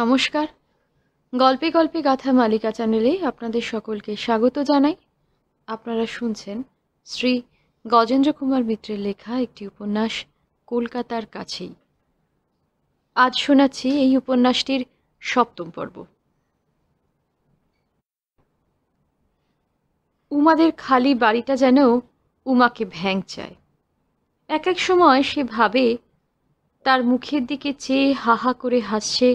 নমস্কার গল্পে গল্পে গাথা মালিকা চ্যানেলে আপনাদের সকলকে স্বাগত জানাই আপনারা শুনছেন শ্রী গজেন্দ্র কুমার মিত্রের লেখা একটি উপন্যাস কলকাতার কাছেই আজ শোনাচ্ছি এই উপন্যাসটির সপ্তম পর্ব উমাদের খালি বাড়িটা যেন উমাকে ভ্যাং চায় এক এক সময় সে ভাবে তার মুখের দিকে চেয়ে হাহা করে হাসছে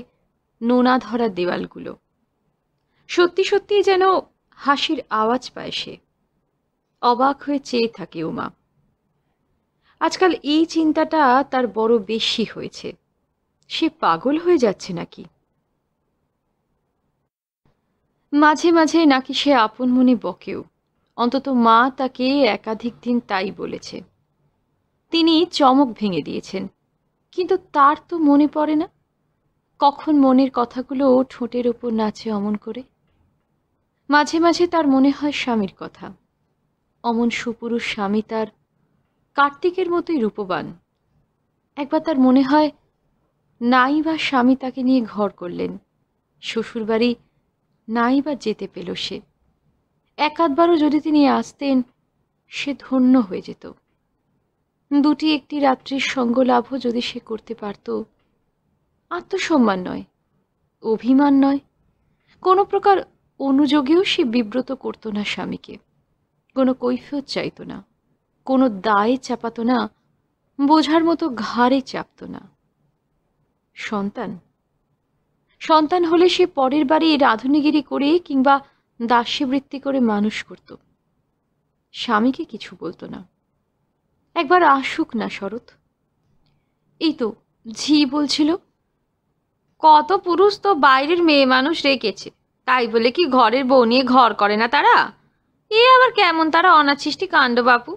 নোনা ধরা দেওয়ালগুলো সত্যি সত্যি যেন হাসির আওয়াজ পায় সে অবাক হয়ে চেয়ে থাকে উমা আজকাল এই চিন্তাটা তার বড় বেশি হয়েছে সে পাগল হয়ে যাচ্ছে নাকি মাঝে মাঝে নাকি সে আপন মনে বকেও অন্তত মা তাকে একাধিক দিন তাই বলেছে তিনি চমক ভেঙে দিয়েছেন কিন্তু তার তো মনে পড়ে না কখন মনের কথাগুলো ও ঠোঁটের ওপর নাচে অমন করে মাঝে মাঝে তার মনে হয় স্বামীর কথা অমন সুপুরুষ স্বামী তার কার্তিকের মতোই রূপবান একবার তার মনে হয় নাই বা স্বামী তাকে নিয়ে ঘর করলেন শ্বশুরবাড়ি নাই বা যেতে পেল সে এক আধবারও যদি তিনি আসতেন সে ধন্য হয়ে যেত দুটি একটি রাত্রির সঙ্গ লাভও যদি সে করতে পারত আত্মসম্মান নয় অভিমান নয় কোনো প্রকার অনুযোগেও সে বিব্রত করত না স্বামীকে কোনো কৈফিয়ত চাইত না কোনো দায়ে চাপাত না বোঝার মতো ঘাড়ে চাপত না সন্তান সন্তান হলে সে পরের বারে রাধুনিগিরি করে কিংবা দাস্যবৃত্তি করে মানুষ করত স্বামীকে কিছু বলতো না একবার আসুক না শরৎ এই তো ঝি বলছিল কত পুরুষ তো বাইরের মেয়ে মানুষ রেখেছে তাই বলে কি ঘরের বউ নিয়ে ঘর করে না তারা এ আবার কেমন তারা অনাছিষ্টি কাণ্ড বাপু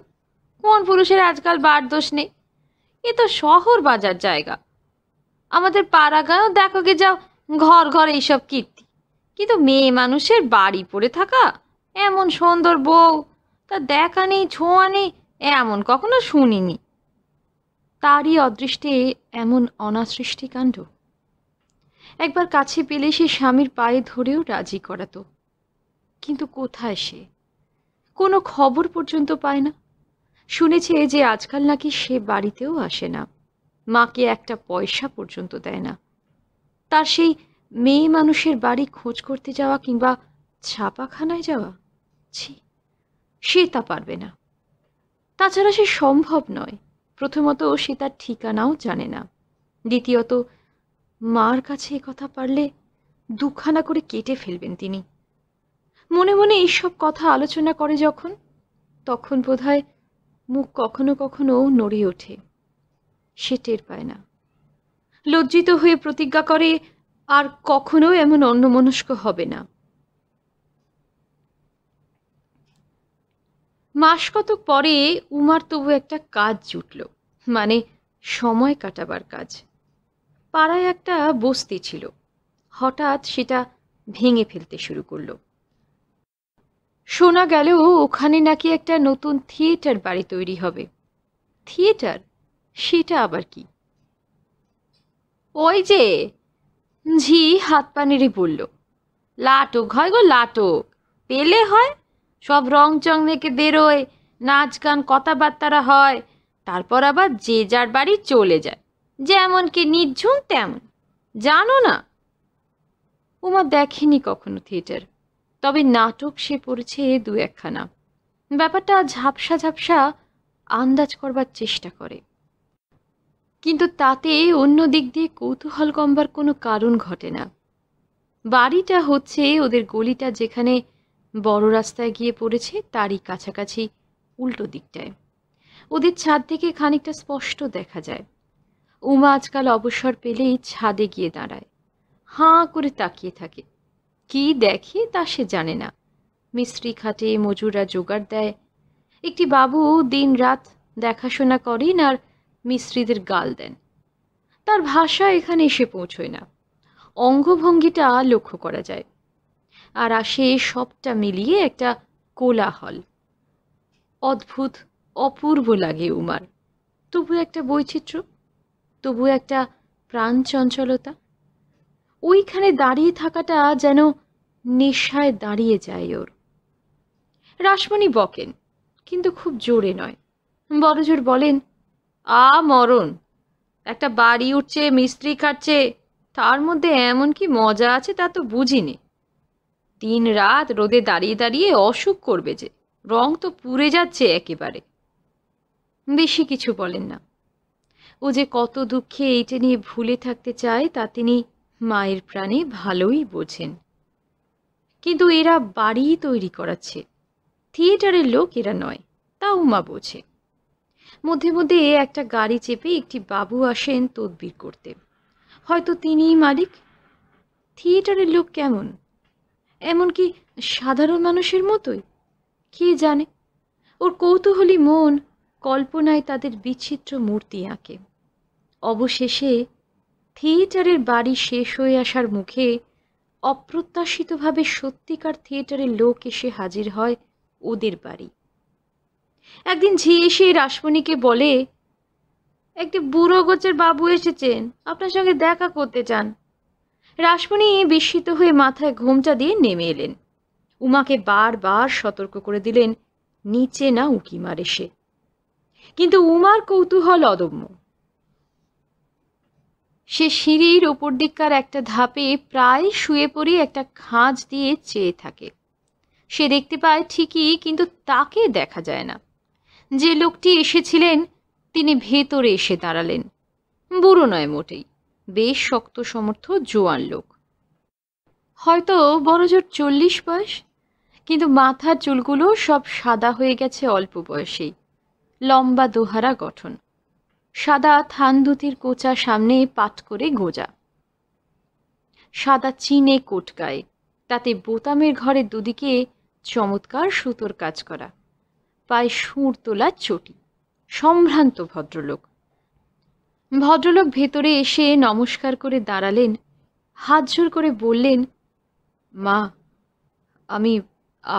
কোন পুরুষের আজকাল বার দোষ নেই এ তো শহর বাজার জায়গা আমাদের পাড়াগাঁও দেখো গে যাও ঘর ঘর এইসব কীর্তি কিন্তু মেয়ে মানুষের বাড়ি পড়ে থাকা এমন সুন্দর বউ তা দেখা নেই ছোঁয়া নেই এমন কখনো শুনিনি তারই অদৃষ্টে এমন অনাসৃষ্টিকাণ্ড একবার কাছে পেলে সে স্বামীর পায়ে ধরেও রাজি করাতো কিন্তু কোথায় সে কোনো খবর পর্যন্ত পায় না শুনেছে যে আজকাল নাকি সে বাড়িতেও আসে না মাকে একটা পয়সা পর্যন্ত দেয় না তার সেই মেয়ে মানুষের বাড়ি খোঁজ করতে যাওয়া কিংবা ছাপাখানায় যাওয়া ছি সে তা পারবে না তাছাড়া সে সম্ভব নয় প্রথমত সে তার ঠিকানাও জানে না দ্বিতীয়ত মার কাছে কথা পারলে দুখানা করে কেটে ফেলবেন তিনি মনে মনে এইসব কথা আলোচনা করে যখন তখন বোধহয় মুখ কখনো কখনো নড়ে ওঠে সে টের পায় না লজ্জিত হয়ে প্রতিজ্ঞা করে আর কখনো এমন অন্যমনস্ক হবে না মাস কতক পরে উমার তবু একটা কাজ জুটল মানে সময় কাটাবার কাজ পাড়ায় একটা বস্তি ছিল হঠাৎ সেটা ভেঙে ফেলতে শুরু করল শোনা গেল ওখানে নাকি একটা নতুন থিয়েটার বাড়ি তৈরি হবে থিয়েটার সেটা আবার কি ওই যে ঝি হাত পানেরই বলল লাটক হয় গো লাটক পেলে হয় সব রং চং মেকে বেরোয় নাচ গান কথাবার্তারা হয় তারপর আবার যে যার বাড়ি চলে যায় যেমন কি নির্ঝুম তেমন জানো না উমা দেখেনি কখনো থিয়েটার তবে নাটক সে পড়েছে দু একখানা ব্যাপারটা ঝাপসা ঝাপসা আন্দাজ করবার চেষ্টা করে কিন্তু তাতে অন্য দিক দিয়ে কৌতূহল কমবার কোনো কারণ ঘটে না বাড়িটা হচ্ছে ওদের গলিটা যেখানে বড় রাস্তায় গিয়ে পড়েছে তারই কাছাকাছি উল্টো দিকটায় ওদের ছাদ থেকে খানিকটা স্পষ্ট দেখা যায় উমা আজকাল অবসর পেলেই ছাদে গিয়ে দাঁড়ায় হাঁ করে তাকিয়ে থাকে কি দেখে তা সে জানে না মিস্ত্রি খাটে মজুরা জোগাড় দেয় একটি বাবু দিন রাত দেখাশোনা করেন আর মিস্ত্রিদের গাল দেন তার ভাষা এখানে এসে পৌঁছয় না অঙ্গভঙ্গিটা লক্ষ্য করা যায় আর আসে সবটা মিলিয়ে একটা কোলাহল অদ্ভুত অপূর্ব লাগে উমার তবু একটা বৈচিত্র্য তবু একটা প্রাণ চঞ্চলতা ওইখানে দাঁড়িয়ে থাকাটা যেন নেশায় দাঁড়িয়ে যায় ওর রাসমণি বকেন কিন্তু খুব জোরে নয় বড়জোর বলেন আ মরণ একটা বাড়ি উঠছে মিস্ত্রি কাটছে তার মধ্যে এমন কি মজা আছে তা তো বুঝিনি দিন রাত রোদে দাঁড়িয়ে দাঁড়িয়ে অসুখ করবে যে রং তো পুড়ে যাচ্ছে একেবারে বেশি কিছু বলেন না ও যে কত দুঃখে এইটা নিয়ে ভুলে থাকতে চায় তা তিনি মায়ের প্রাণে ভালোই বোঝেন কিন্তু এরা বাড়ি তৈরি করাচ্ছে থিয়েটারের লোক এরা নয় তাও মা বোঝে মধ্যে মধ্যে একটা গাড়ি চেপে একটি বাবু আসেন তদবির করতে হয়তো তিনিই মালিক থিয়েটারের লোক কেমন এমনকি সাধারণ মানুষের মতোই কে জানে ওর কৌতূহলী মন কল্পনায় তাদের বিচিত্র মূর্তি আঁকে অবশেষে থিয়েটারের বাড়ি শেষ হয়ে আসার মুখে অপ্রত্যাশিতভাবে সত্যিকার থিয়েটারের লোক এসে হাজির হয় ওদের বাড়ি একদিন ঝি এসে রাসমণিকে বলে একটি বুড়ো গোচের বাবু এসেছেন আপনার সঙ্গে দেখা করতে চান রাসমণি বিস্মিত হয়ে মাথায় ঘোমটা দিয়ে নেমে এলেন উমাকে বারবার সতর্ক করে দিলেন নিচে না উকি মারে সে কিন্তু উমার কৌতূহল অদম্য সে সিঁড়ির ওপর দিককার একটা ধাপে প্রায় শুয়ে পড়ে একটা খাঁজ দিয়ে চেয়ে থাকে সে দেখতে পায় ঠিকই কিন্তু তাকে দেখা যায় না যে লোকটি এসেছিলেন তিনি ভেতরে এসে দাঁড়ালেন বুড়ো নয় মোটেই বেশ শক্ত সমর্থ জোয়ান লোক হয়তো বড়জোর চল্লিশ বয়স কিন্তু মাথার চুলগুলো সব সাদা হয়ে গেছে অল্প বয়সেই লম্বা দোহারা গঠন সাদা থান দুতির কোচা সামনে পাট করে গোজা সাদা চিনে কোট গায়ে তাতে বোতামের ঘরে দুদিকে চমৎকার সুতোর কাজ করা পায়ে সুর তোলা চটি সম্ভ্রান্ত ভদ্রলোক ভদ্রলোক ভেতরে এসে নমস্কার করে দাঁড়ালেন হাত জোর করে বললেন মা আমি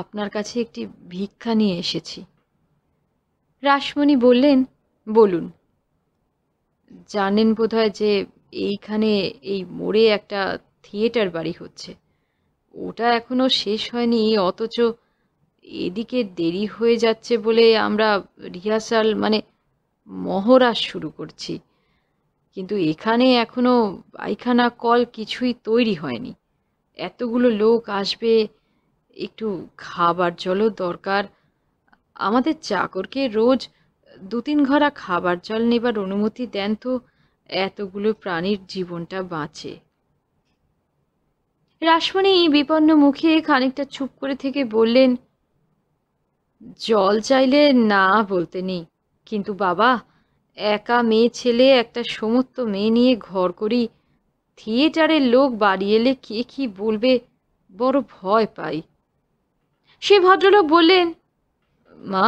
আপনার কাছে একটি ভিক্ষা নিয়ে এসেছি রাসমণি বললেন বলুন জানেন বোধহয় যে এইখানে এই মোড়ে একটা থিয়েটার বাড়ি হচ্ছে ওটা এখনও শেষ হয়নি অথচ এদিকে দেরি হয়ে যাচ্ছে বলে আমরা রিহার্সাল মানে মহড়া শুরু করছি কিন্তু এখানে এখনও পায়খানা কল কিছুই তৈরি হয়নি এতগুলো লোক আসবে একটু খাবার জলও দরকার আমাদের চাকরকে রোজ দু তিন ঘরা খাবার জল নেবার অনুমতি দেন তো এতগুলো প্রাণীর জীবনটা বাঁচে রাসমণি বিপন্ন মুখে খানিকটা চুপ করে থেকে বললেন জল চাইলে না বলতে নেই কিন্তু বাবা একা মেয়ে ছেলে একটা সমস্ত মেয়ে নিয়ে ঘর করি থিয়েটারের লোক বাড়ি এলে কে কি বলবে বড় ভয় পাই সে ভদ্রলোক বললেন মা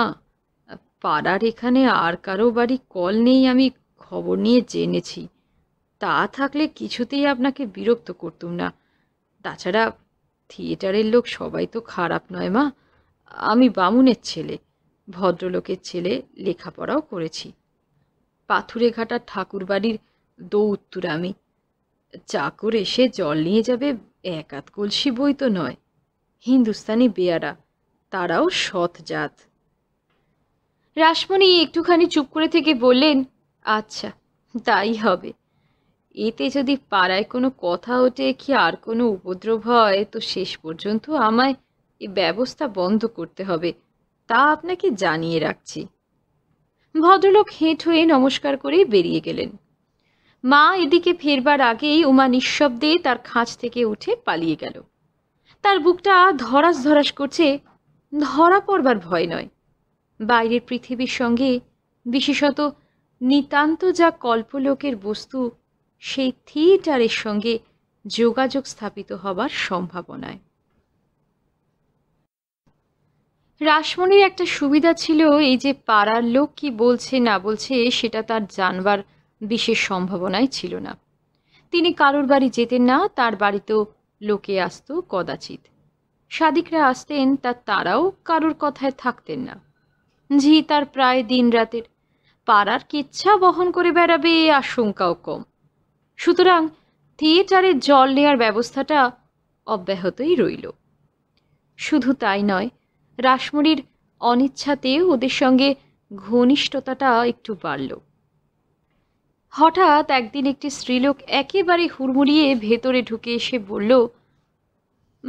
পাড়ার এখানে আর কারো বাড়ি কল নেই আমি খবর নিয়ে জেনেছি তা থাকলে কিছুতেই আপনাকে বিরক্ত করতুম না তাছাড়া থিয়েটারের লোক সবাই তো খারাপ নয় মা আমি বামুনের ছেলে ভদ্রলোকের ছেলে লেখাপড়াও করেছি পাথুরে ঘাটার ঠাকুর বাড়ির দৌত্তুর আমি চাকর এসে জল নিয়ে যাবে এক আধ কলসি বই তো নয় হিন্দুস্তানি বেয়ারা তারাও সৎ জাত রাসমণি একটুখানি চুপ করে থেকে বললেন আচ্ছা তাই হবে এতে যদি পাড়ায় কোনো কথা ওঠে কি আর কোনো উপদ্রব হয় তো শেষ পর্যন্ত আমায় এ ব্যবস্থা বন্ধ করতে হবে তা আপনাকে জানিয়ে রাখছি ভদ্রলোক হেঁট হয়ে নমস্কার করে বেরিয়ে গেলেন মা এদিকে ফেরবার আগেই উমা নিঃশব্দে তার খাঁচ থেকে উঠে পালিয়ে গেল তার বুকটা ধরাস ধরাস করছে ধরা পড়বার ভয় নয় বাইরের পৃথিবীর সঙ্গে বিশেষত নিতান্ত যা কল্পলোকের বস্তু সেই থিয়েটারের সঙ্গে যোগাযোগ স্থাপিত হবার সম্ভাবনায় রাসমণির একটা সুবিধা ছিল এই যে পাড়ার লোক কি বলছে না বলছে সেটা তার জানবার বিশেষ সম্ভাবনাই ছিল না তিনি কারোর বাড়ি যেতেন না তার বাড়িতেও লোকে আসত কদাচিৎ সাদিকরা আসতেন তা তারাও কারোর কথায় থাকতেন না ঝি তার প্রায় দিন রাতের পাড়ার কিচ্ছা বহন করে বেড়াবে এ আশঙ্কাও কম সুতরাং থিয়েটারে জল নেয়ার ব্যবস্থাটা অব্যাহতই রইল শুধু তাই নয় রাসমণির অনিচ্ছাতে ওদের সঙ্গে ঘনিষ্ঠতাটা একটু বাড়ল হঠাৎ একদিন একটি স্ত্রীলোক একেবারে হুড়মুড়িয়ে ভেতরে ঢুকে এসে বলল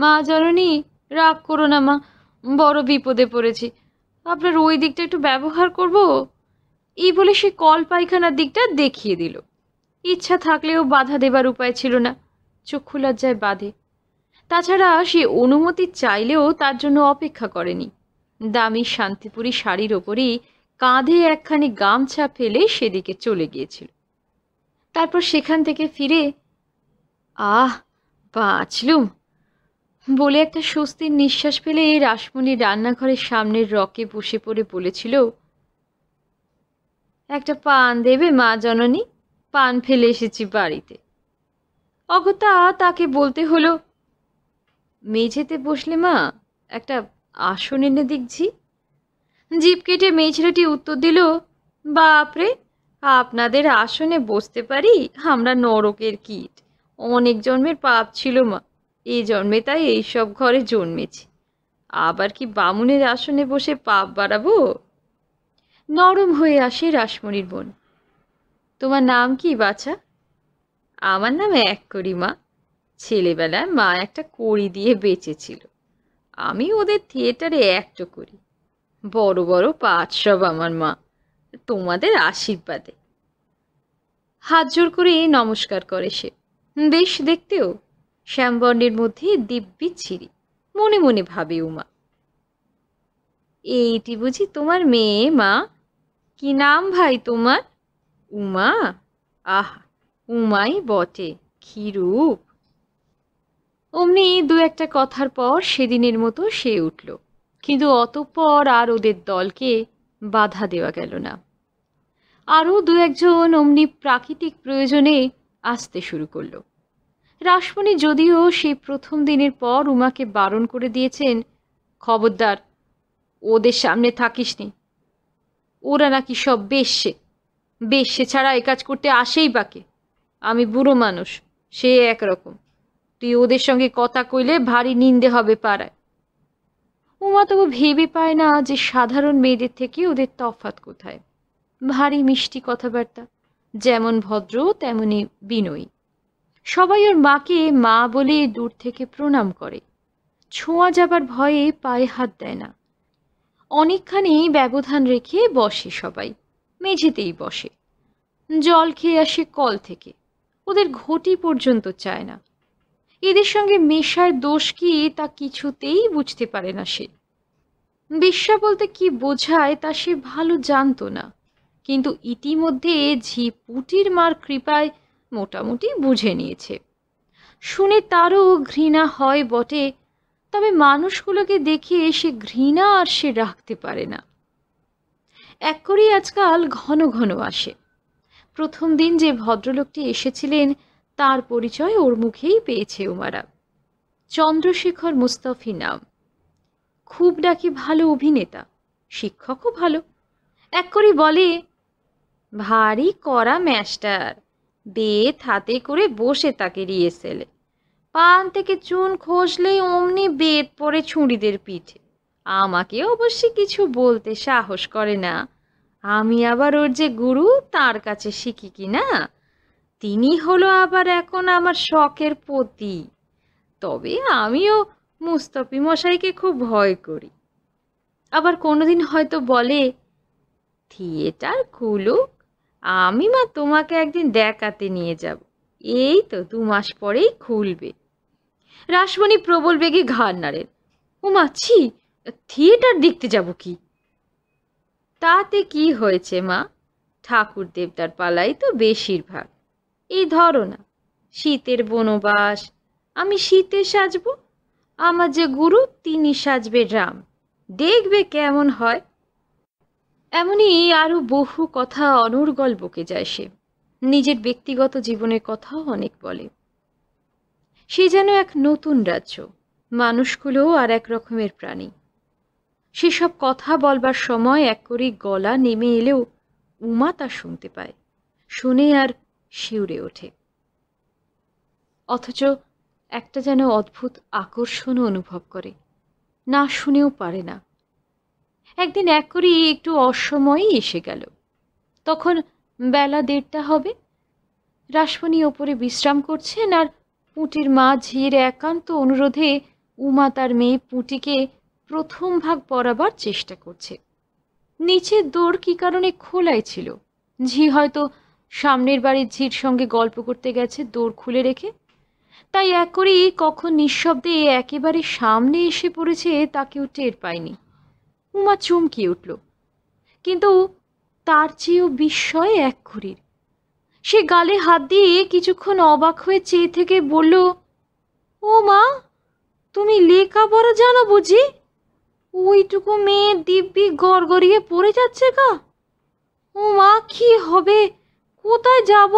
মা জননী রাগ করো না মা বড় বিপদে পড়েছি আপনার ওই দিকটা একটু ব্যবহার করব এই বলে সে কল পায়খানার দিকটা দেখিয়ে দিল ইচ্ছা থাকলেও বাধা দেবার উপায় ছিল না চক্ষু লজ্জায় বাঁধে তাছাড়া সে অনুমতি চাইলেও তার জন্য অপেক্ষা করেনি দামি শান্তিপুরী শাড়ির ওপরই কাঁধে একখানি গামছা ফেলে সেদিকে চলে গিয়েছিল তারপর সেখান থেকে ফিরে আহ বাঁচলুম বলে একটা স্বস্তির নিঃশ্বাস ফেলে এই রাসমণি রান্নাঘরের সামনের রকে বসে পড়ে বলেছিল একটা পান দেবে মা জননী পান ফেলে এসেছি বাড়িতে অগতা তাকে বলতে হলো মেঝেতে বসলে মা একটা আসন এনে দেখছি জিপ কেটে মেয়ে ছেলেটি উত্তর দিল বাপরে আপনাদের আসনে বসতে পারি আমরা নরকের কীট অনেক জন্মের পাপ ছিল মা এই জন্মে তাই এইসব ঘরে জন্মেছি আবার কি বামুনের আসনে বসে পাপ বাড়াবো নরম হয়ে আসে রাসমণির বোন তোমার নাম কি বাছা আমার নাম এক করি মা ছেলেবেলায় মা একটা কড়ি দিয়ে বেঁচেছিল আমি ওদের থিয়েটারে একটো করি বড় বড় পাঁচ সব আমার মা তোমাদের আশীর্বাদে হাত জোর করে নমস্কার করে সে বেশ দেখতেও শ্যামবর্ণের মধ্যে দিব্যি ছিঁড়ি মনে মনে ভাবে উমা এইটি বুঝি তোমার মেয়ে মা কি নাম ভাই তোমার উমা আহ উমাই বটে ক্ষীরূপ অমনি দু একটা কথার পর সেদিনের মতো সে উঠল কিন্তু অতঃপর আর ওদের দলকে বাধা দেওয়া গেল না আরও দু একজন অমনি প্রাকৃতিক প্রয়োজনে আসতে শুরু করলো রাসমণি যদিও সেই প্রথম দিনের পর উমাকে বারণ করে দিয়েছেন খবরদার ওদের সামনে থাকিস নি ওরা নাকি সব বেশ সে ছাড়া এ কাজ করতে আসেই বাকে আমি বুড়ো মানুষ সে একরকম তুই ওদের সঙ্গে কথা কইলে ভারী নিন্দে হবে পাড়ায় উমা তবু ভেবে পায় না যে সাধারণ মেয়েদের থেকে ওদের তফাত কোথায় ভারী মিষ্টি কথাবার্তা যেমন ভদ্র তেমনি বিনয়ী সবাই ওর মাকে মা বলে দূর থেকে প্রণাম করে ছোঁয়া যাবার ভয়ে পায়ে হাত দেয় না অনেকখানি ব্যবধান রেখে বসে সবাই মেঝেতেই বসে জল খেয়ে আসে কল থেকে ওদের ঘটি পর্যন্ত চায় না এদের সঙ্গে মেশায় দোষ কি তা কিছুতেই বুঝতে পারে না সে বিশ্বা বলতে কি বোঝায় তা সে ভালো জানতো না কিন্তু ইতিমধ্যে ঝি পুটির মার কৃপায় মোটামুটি বুঝে নিয়েছে শুনে তারও ঘৃণা হয় বটে তবে মানুষগুলোকে দেখে সে ঘৃণা আর সে রাখতে পারে না এক করেই আজকাল ঘন ঘন আসে প্রথম দিন যে ভদ্রলোকটি এসেছিলেন তার পরিচয় ওর মুখেই পেয়েছে উমারা চন্দ্রশেখর মুস্তফি নাম খুব ডাকি ভালো অভিনেতা শিক্ষকও ভালো এক করে বলে ভারী করা ম্যাস্টার বেত হাতে করে বসে তাকে রিয়েসেলে পান থেকে চুন খসলেই অমনি বেত পরে ছুঁড়িদের পিঠে আমাকে অবশ্যই কিছু বলতে সাহস করে না আমি আবার ওর যে গুরু তার কাছে শিখি কি না তিনি হলো আবার এখন আমার শখের পতি তবে আমিও মুস্তফি মশাইকে খুব ভয় করি আবার কোনোদিন হয়তো বলে থিয়েটার খুলুক আমি মা তোমাকে একদিন দেখাতে নিয়ে যাব এই তো দু মাস পরেই খুলবে রাসমণি প্রবল বেগে ঘাড় নাড়েন ও মা ছি থিয়েটার দেখতে যাব কি তাতে কি হয়েছে মা ঠাকুর দেবতার পালাই তো বেশিরভাগ এই ধরো না শীতের বনবাস আমি শীতে সাজব আমার যে গুরু তিনি সাজবে রাম দেখবে কেমন হয় এমনই আরও বহু কথা অনর্গল বকে যায় সে নিজের ব্যক্তিগত জীবনের কথাও অনেক বলে সে যেন এক নতুন রাজ্য মানুষগুলোও আর এক রকমের প্রাণী সেসব কথা বলবার সময় এক করে গলা নেমে এলেও উমা তা শুনতে পায় শুনে আর শিউরে ওঠে অথচ একটা যেন অদ্ভুত আকর্ষণ অনুভব করে না শুনেও পারে না একদিন এক করি একটু অসময়েই এসে গেল তখন বেলা দেড়টা হবে রাসমণি ওপরে বিশ্রাম করছেন আর পুঁটির মা ঝির একান্ত অনুরোধে উমা তার মেয়ে পুঁটিকে প্রথম ভাগ পড়াবার চেষ্টা করছে নিচের দৌড় কি কারণে খোলাই ছিল ঝি হয়তো সামনের বাড়ির ঝির সঙ্গে গল্প করতে গেছে দৌড় খুলে রেখে তাই এক করেই কখন নিঃশব্দে একেবারে সামনে এসে পড়েছে তাকেও টের পায়নি উমা চমকে উঠল কিন্তু তার চেয়েও বিস্ময়ে এক ঘুরির সে গালে হাত দিয়ে কিছুক্ষণ অবাক হয়ে চেয়ে থেকে বলল ও মা তুমি লেখাপড়া জানো বুঝি ওইটুকু মেয়ে দিব্যি গড়গড়িয়ে পড়ে যাচ্ছে গা ও মা কি হবে কোথায় যাব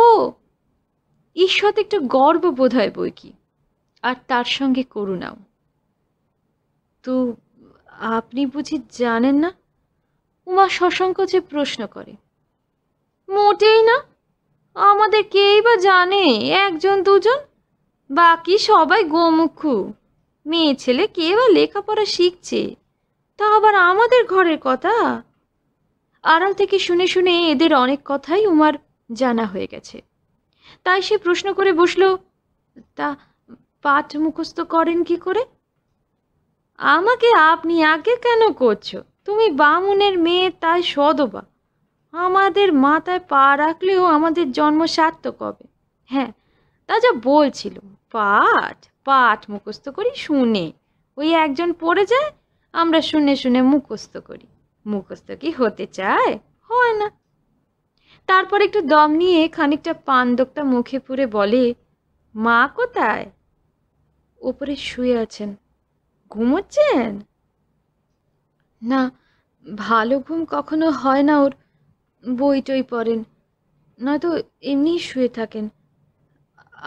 ঈশ্বর একটা গর্ব বোধ হয় বই কি আর তার সঙ্গে করুণাও তো আপনি বুঝি জানেন না উমা সসংকোচে প্রশ্ন করে মোটেই না আমাদের কেই বা জানে একজন দুজন বাকি সবাই গোমুখু মেয়ে ছেলে কে বা লেখাপড়া শিখছে তা আবার আমাদের ঘরের কথা আড়াল থেকে শুনে শুনে এদের অনেক কথাই উমার জানা হয়ে গেছে তাই সে প্রশ্ন করে বসল তা পাঠ মুখস্থ করেন কি করে আমাকে আপনি আগে কেন করছো তুমি বামুনের মেয়ে তাই সদবা আমাদের মাথায় পা রাখলেও আমাদের জন্ম সার্থক হবে হ্যাঁ তা যা বলছিল পাঠ পাঠ মুখস্থ করি শুনে ওই একজন পড়ে যায় আমরা শুনে শুনে মুখস্থ করি মুখস্থ কি হতে চায় হয় না তারপর একটু দম নিয়ে খানিকটা পান্দকটা মুখে পুরে বলে মা কোথায় ওপরে শুয়ে আছেন ঘুমোচ্ছেন না ভালো ঘুম কখনো হয় না ওর বই টই পড়েন নয়তো এমনি শুয়ে থাকেন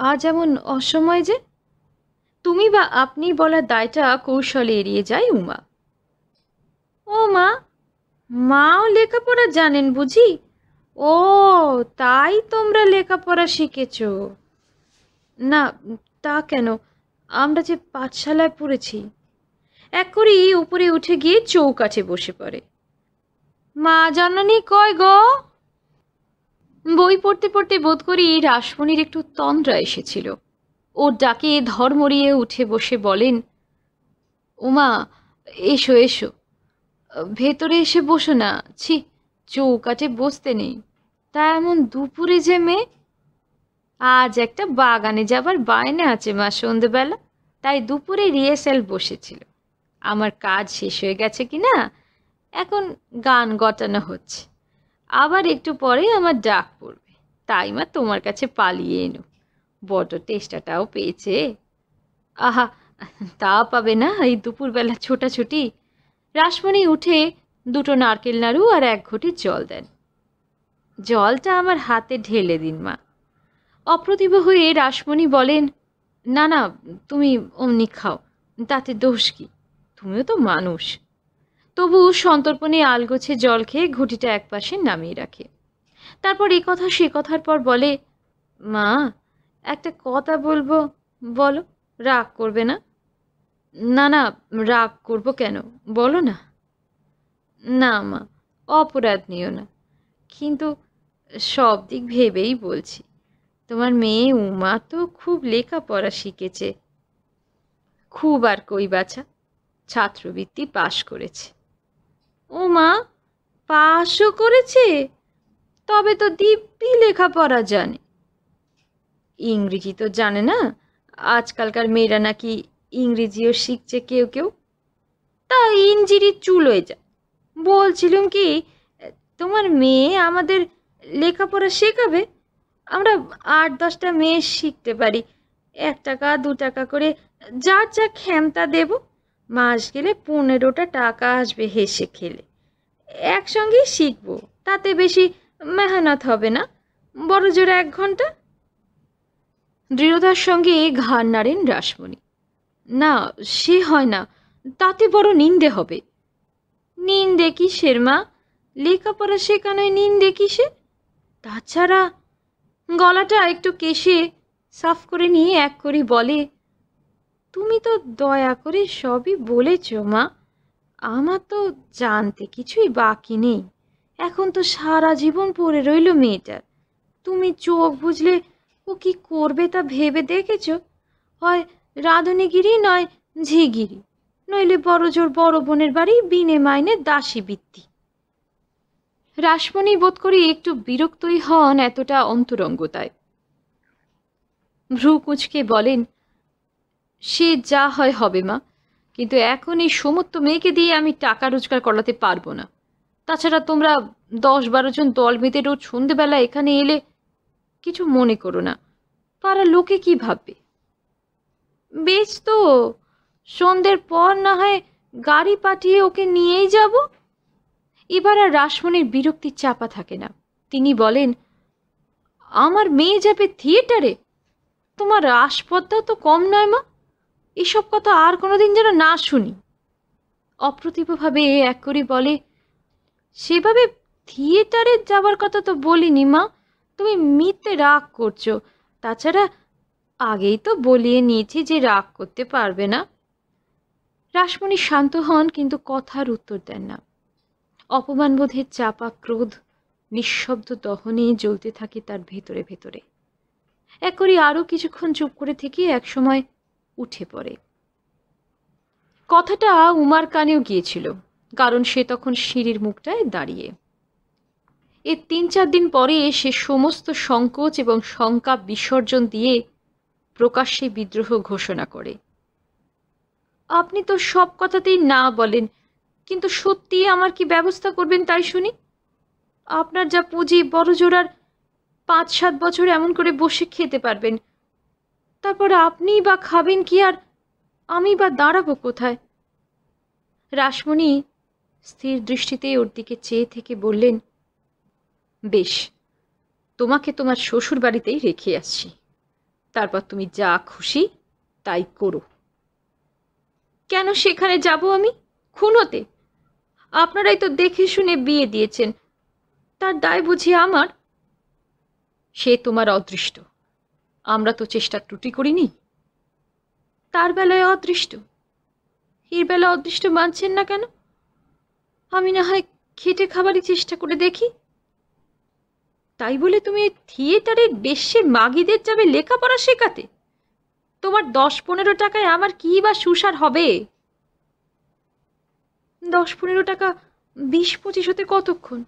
আজ এমন অসময় যে তুমি বা আপনি বলার দায়টা কৌশলে এড়িয়ে যায় উমা ও মা মাও লেখাপড়া জানেন বুঝি ও তাই তোমরা লেখাপড়া শিখেছ না তা কেন আমরা যে পাঠশালায় পড়েছি এক করেই উপরে উঠে গিয়ে চৌকাঠে বসে পড়ে মা জননী কয় গো বই পড়তে পড়তে বোধ করি রাসমণির একটু তন্দ্রা এসেছিল ওর ডাকে ধর্মরিয়ে উঠে বসে বলেন উমা এসো এসো ভেতরে এসে বসো না ছি চৌকাঠে বসতে নেই তা এমন দুপুরে যে মেয়ে আজ একটা বাগানে যাবার বায়না আছে মা সন্ধেবেলা তাই দুপুরে রিহার্সেল বসেছিল আমার কাজ শেষ হয়ে গেছে কি না এখন গান গটানো হচ্ছে আবার একটু পরে আমার ডাক পড়বে তাই মা তোমার কাছে পালিয়ে এনো বড় টেস্টাটাও পেয়েছে আহা তা পাবে না এই দুপুরবেলা ছোটাছুটি রাসমণি উঠে দুটো নারকেল নাড়ু আর এক ঘটি জল দেন জলটা আমার হাতে ঢেলে দিন মা অপ্রতিভ হয়ে রাসমণি বলেন না না তুমি অমনি খাও তাতে দোষ কি তুমিও তো মানুষ তবু সন্তর্পণে আলগোছে জল খেয়ে ঘুটিটা একপাশে নামিয়ে রাখে তারপর এ কথা সে কথার পর বলে মা একটা কথা বলবো বলো রাগ করবে না না না রাগ করবো কেন বলো না না মা অপরাধ নিও না কিন্তু সব দিক ভেবেই বলছি তোমার মেয়ে উমা তো খুব লেখাপড়া শিখেছে খুব আর কই বাছা ছাত্রবৃত্তি পাশ করেছে ও মা পাশও করেছে তবে তো দিব্যি লেখাপড়া জানে ইংরেজি তো জানে না আজকালকার মেয়েরা নাকি ইংরেজিও শিখছে কেউ কেউ তা ইঞ্জিরি চুলোয় যায় বলছিলাম কি তোমার মেয়ে আমাদের লেখাপড়া শেখাবে আমরা আট দশটা মেয়ে শিখতে পারি এক টাকা দু টাকা করে যার যা ক্ষমতা দেবো মাস গেলে পনেরোটা টাকা আসবে হেসে খেলে একসঙ্গেই শিখব তাতে বেশি মেহনত হবে না বড় জোরে এক ঘন্টা দৃঢ়তার সঙ্গে ঘাড় নাড়েন রাসমণি না সে হয় না তাতে বড় নিন্দে হবে নিন্দে শের মা লেখাপড়া শেখানোয় নিন্দে সে তাছাড়া গলাটা একটু কেশে সাফ করে নিয়ে এক করি বলে তুমি তো দয়া করে সবই বলেছ মা আমার তো জানতে কিছুই বাকি নেই এখন তো সারা জীবন পড়ে রইল মেয়েটার তুমি চোখ বুঝলে ও কি করবে তা ভেবে দেখেছ হয় রাঁধুনিগিরি নয় ঝিগিরি নইলে বড় জোর বড় বোনের বাড়ি বিনে মাইনে দাসী বৃত্তি রাসমণি বোধ করি একটু বিরক্তই হন এতটা অন্তরঙ্গতায় ভ্রু কুচকে বলেন সে যা হয় হবে মা কিন্তু এখন এই সমস্ত মেয়েকে দিয়ে আমি টাকা রোজগার করাতে পারবো না তাছাড়া তোমরা দশ বারো জন দল বেঁধে রোজ সন্ধেবেলা এখানে এলে কিছু মনে করো না পাড়া লোকে কি ভাববে বেশ তো সন্ধ্যের পর না হয় গাড়ি পাঠিয়ে ওকে নিয়েই যাব এবার আর রাসমণির বিরক্তির চাপা থাকে না তিনি বলেন আমার মেয়ে যাবে থিয়েটারে তোমার আসপদ্মা তো কম নয় মা এসব কথা আর কোনোদিন যেন না শুনি অপ্রতিভভাবে এক করে বলে সেভাবে থিয়েটারে যাবার কথা তো বলিনি মা তুমি মিথ্যে রাগ করছো তাছাড়া আগেই তো বলিয়ে নিয়েছি যে রাগ করতে পারবে না রাসমণি শান্ত হন কিন্তু কথার উত্তর দেন না অপমানবোধের চাপা ক্রোধ নিঃশব্দ দহনে জ্বলতে থাকে তার ভেতরে ভেতরে এক করি আরও কিছুক্ষণ চুপ করে থেকে একসময় উঠে পড়ে কথাটা উমার কানেও গিয়েছিল কারণ সে তখন সিঁড়ির মুখটায় দাঁড়িয়ে এর তিন চার দিন পরে সে সমস্ত সংকোচ এবং শঙ্কা বিসর্জন দিয়ে প্রকাশ্যে বিদ্রোহ ঘোষণা করে আপনি তো সব কথাতেই না বলেন কিন্তু সত্যি আমার কি ব্যবস্থা করবেন তাই শুনি আপনার যা পুঁজি বড় জোড়ার পাঁচ সাত বছর এমন করে বসে খেতে পারবেন তারপর আপনিই বা খাবেন কি আর আমি বা দাঁড়াবো কোথায় রাসমণি স্থির দৃষ্টিতে ওর দিকে চেয়ে থেকে বললেন বেশ তোমাকে তোমার শ্বশুর বাড়িতেই রেখে আসছি তারপর তুমি যা খুশি তাই করো কেন সেখানে যাব আমি খুনোতে আপনারাই তো দেখে শুনে বিয়ে দিয়েছেন তার দায় বুঝি আমার সে তোমার অদৃষ্ট আমরা তো চেষ্টা ত্রুটি করিনি তার বেলায় অদৃষ্ট এর বেলা অদৃষ্ট মানছেন না কেন আমি না হয় খেটে খাবারই চেষ্টা করে দেখি তাই বলে তুমি থিয়েটারের বেশ্যে মাগিদের যাবে লেখাপড়া শেখাতে তোমার দশ পনেরো টাকায় আমার কি বা সুসার হবে দশ পনেরো টাকা বিশ পঁচিশ হতে কতক্ষণ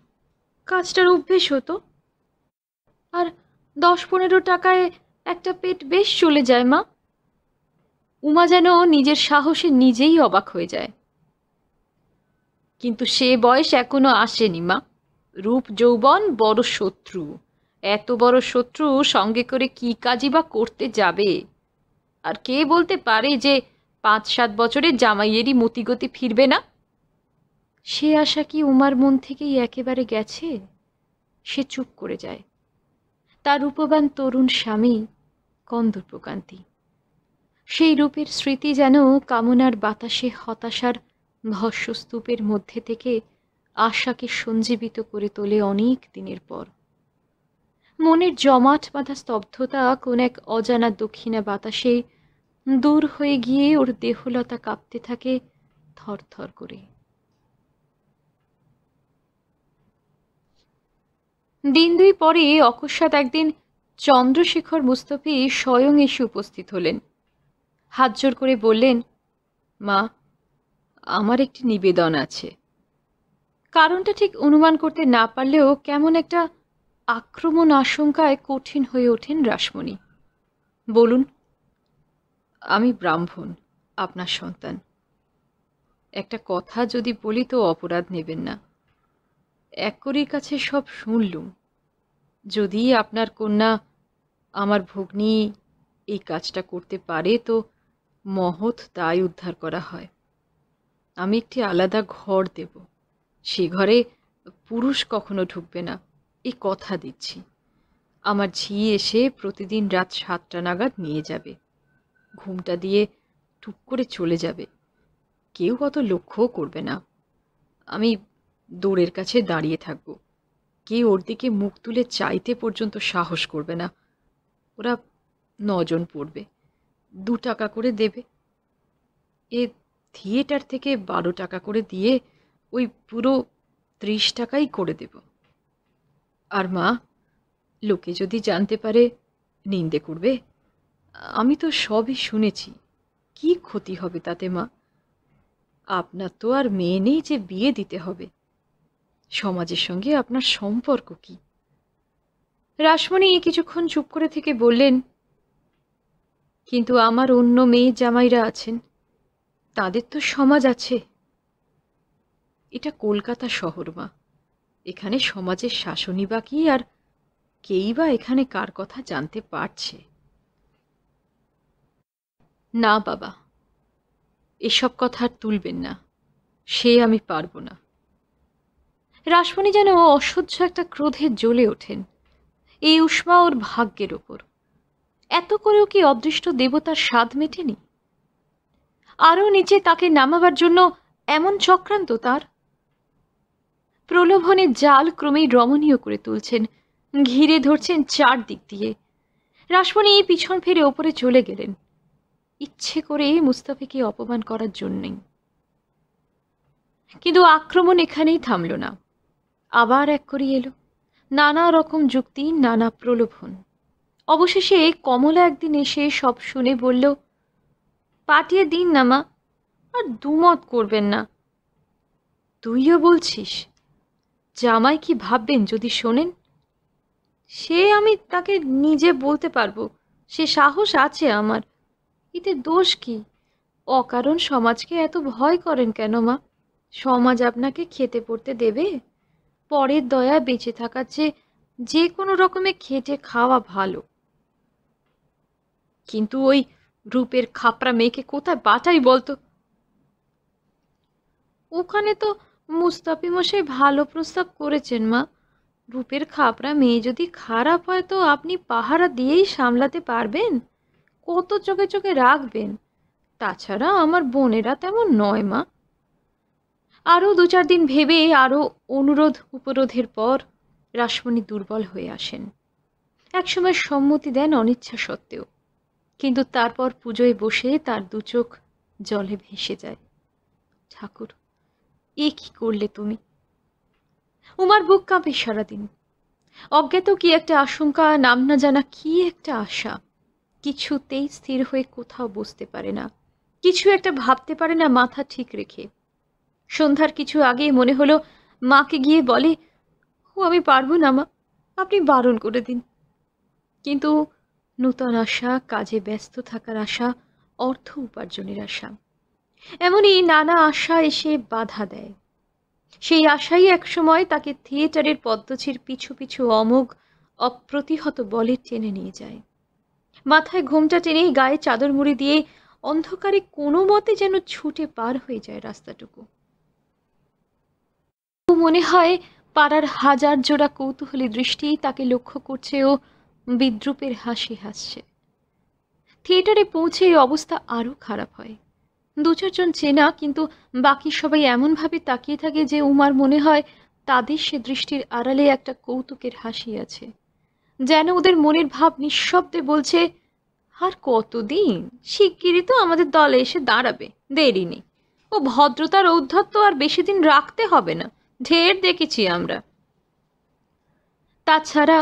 কাজটার অভ্যেস হতো আর দশ পনেরো টাকায় একটা পেট বেশ চলে যায় মা উমা যেন নিজের সাহসে নিজেই অবাক হয়ে যায় কিন্তু সে বয়স এখনো আসেনি মা রূপ যৌবন বড় শত্রু এত বড় শত্রু সঙ্গে করে কি কাজই বা করতে যাবে আর কে বলতে পারে যে পাঁচ সাত বছরে জামাইয়েরই মতিগতি ফিরবে না সে আশা কি উমার মন থেকেই একেবারে গেছে সে চুপ করে যায় তার রূপবান তরুণ স্বামী প্রকান্তি সেই রূপের স্মৃতি যেন কামনার বাতাসে হতাশার ভস্যস্তূপের মধ্যে থেকে আশাকে সঞ্জীবিত করে তোলে অনেক দিনের পর মনের জমাট বাঁধা স্তব্ধতা কোন এক অজানা দক্ষিণা বাতাসে দূর হয়ে গিয়ে ওর দেহলতা কাঁপতে থাকে থরথর করে দিন দুই পরে অকস্মাৎ একদিন চন্দ্রশেখর মুস্তফি স্বয়ং এসে উপস্থিত হলেন হাত জোর করে বললেন মা আমার একটি নিবেদন আছে কারণটা ঠিক অনুমান করতে না পারলেও কেমন একটা আক্রমণ আশঙ্কায় কঠিন হয়ে ওঠেন রাসমণি বলুন আমি ব্রাহ্মণ আপনার সন্তান একটা কথা যদি বলি তো অপরাধ নেবেন না এক কাছে সব শুনলুম যদি আপনার কন্যা আমার ভগ্নি এই কাজটা করতে পারে তো মহৎ দায় উদ্ধার করা হয় আমি একটি আলাদা ঘর দেব সে ঘরে পুরুষ কখনো ঢুকবে না এই কথা দিচ্ছি আমার ঝি এসে প্রতিদিন রাত সাতটা নাগাদ নিয়ে যাবে ঘুমটা দিয়ে টুক করে চলে যাবে কেউ অত লক্ষ্যও করবে না আমি দৌড়ের কাছে দাঁড়িয়ে থাকবো কে ওর দিকে মুখ তুলে চাইতে পর্যন্ত সাহস করবে না ওরা নজন পড়বে দু টাকা করে দেবে এ থিয়েটার থেকে বারো টাকা করে দিয়ে ওই পুরো ত্রিশ টাকাই করে দেব আর মা লোকে যদি জানতে পারে নিন্দে করবে আমি তো সবই শুনেছি কি ক্ষতি হবে তাতে মা আপনার তো আর মেয়ে নেই যে বিয়ে দিতে হবে সমাজের সঙ্গে আপনার সম্পর্ক কি রাসমণি কিছুক্ষণ চুপ করে থেকে বললেন কিন্তু আমার অন্য মেয়ে জামাইরা আছেন তাদের তো সমাজ আছে এটা কলকাতা শহর মা এখানে সমাজের শাসনই বা কি আর কেই বা এখানে কার কথা জানতে পারছে না বাবা এসব কথা আর তুলবেন না সে আমি পারবো না রাসমণি যেন অসহ্য একটা ক্রোধে জ্বলে ওঠেন এই উষ্মা ওর ভাগ্যের ওপর এত করেও কি অদৃষ্ট দেবতার স্বাদ মেটেনি আরও নিচে তাকে নামাবার জন্য এমন চক্রান্ত তার প্রলোভনে জাল ক্রমেই রমণীয় করে তুলছেন ঘিরে ধরছেন চারদিক দিয়ে রাসমণি এই পিছন ফিরে ওপরে চলে গেলেন ইচ্ছে করে মুস্তাফিকে অপমান করার জন্যেই কিন্তু আক্রমণ এখানেই থামল না আবার এক করি এলো নানা রকম যুক্তি নানা প্রলোভন অবশেষে কমলা একদিন এসে সব শুনে বলল পাঠিয়ে দিন না মা আর দুমত করবেন না তুইও বলছিস জামাই কি ভাববেন যদি শোনেন সে আমি তাকে নিজে বলতে পারবো সে সাহস আছে আমার এতে দোষ কি অকারণ সমাজকে এত ভয় করেন কেন মা সমাজ আপনাকে খেতে পড়তে দেবে পরের দয়া বেঁচে থাকার চেয়ে যে কোনো রকমে খেটে খাওয়া ভালো কিন্তু ওই রূপের খাপড়া মেয়েকে কোথায় বাটাই বলতো ওখানে তো মুস্তাফি মশাই ভালো প্রস্তাব করেছেন মা রূপের খাপড়া মেয়ে যদি খারাপ হয় তো আপনি পাহারা দিয়েই সামলাতে পারবেন কত চোখে চোখে রাখবেন তাছাড়া আমার বোনেরা তেমন নয় মা আরও দু চার দিন ভেবে আরও অনুরোধ উপরোধের পর রাসমণি দুর্বল হয়ে আসেন একসময় সম্মতি দেন অনিচ্ছা সত্ত্বেও কিন্তু তারপর পুজোয় বসে তার দুচোখ জলে ভেসে যায় ঠাকুর এ কি করলে তুমি উমার বুক কাঁপে সারাদিন অজ্ঞাত কি একটা আশঙ্কা নাম না জানা কি একটা আশা কিছুতেই স্থির হয়ে কোথাও বসতে পারে না কিছু একটা ভাবতে পারে না মাথা ঠিক রেখে সন্ধ্যার কিছু আগে মনে হলো মাকে গিয়ে বলে ও আমি পারবো না মা আপনি বারণ করে দিন কিন্তু নূতন আশা কাজে ব্যস্ত থাকার আশা অর্থ উপার্জনের আশা এমনই নানা আশা এসে বাধা দেয় সেই আশাই একসময় তাকে থিয়েটারের পদ্মছির পিছু পিছু অমোঘ অপ্রতিহত বলে টেনে নিয়ে যায় মাথায় ঘোমটা টেনে গায়ে চাদর মুড়ি দিয়ে অন্ধকারে কোনো মতে যেন ছুটে পার হয়ে যায় রাস্তাটুকু মনে হয় পাড়ার হাজার জোড়া কৌতূহলী দৃষ্টি তাকে লক্ষ্য করছে ও বিদ্রুপের হাসি হাসছে থিয়েটারে পৌঁছে এই অবস্থা আরও খারাপ হয় দু চারজন চেনা কিন্তু বাকি সবাই এমনভাবে তাকিয়ে থাকে যে উমার মনে হয় তাদের সে দৃষ্টির আড়ালে একটা কৌতুকের হাসি আছে যেন ওদের মনের ভাব নিঃশব্দে বলছে আর কতদিন শিগগিরই তো আমাদের দলে এসে দাঁড়াবে দেরি নেই ও ভদ্রতার ঔদ্ধত্য আর বেশি দিন রাখতে হবে না ঢের দেখেছি আমরা তাছাড়া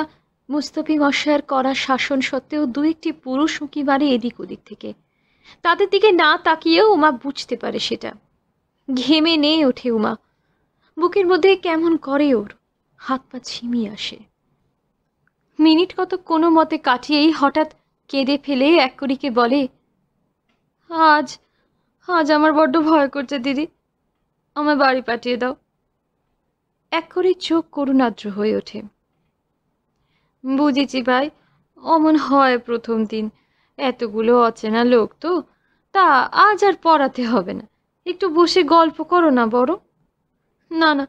মুস্তফি মশায়ের করা শাসন সত্ত্বেও দু একটি পুরুষ উঁকি মারে এদিক ওদিক থেকে তাদের দিকে না তাকিয়েও উমা বুঝতে পারে সেটা ঘেমে নেয়ে ওঠে উমা বুকের মধ্যে কেমন করে ওর হাত পা ছিমিয়ে আসে মিনিট কত কোনো মতে কাটিয়েই হঠাৎ কেঁদে ফেলে এক করিকে বলে আজ আজ আমার বড্ড ভয় করছে দিদি আমার বাড়ি পাঠিয়ে দাও এক করে চোখ করুণাদ্র হয়ে ওঠে বুঝেছি ভাই অমন হয় প্রথম দিন এতগুলো অচেনা লোক তো তা আজ আর পড়াতে হবে না একটু বসে গল্প করো না বড় না না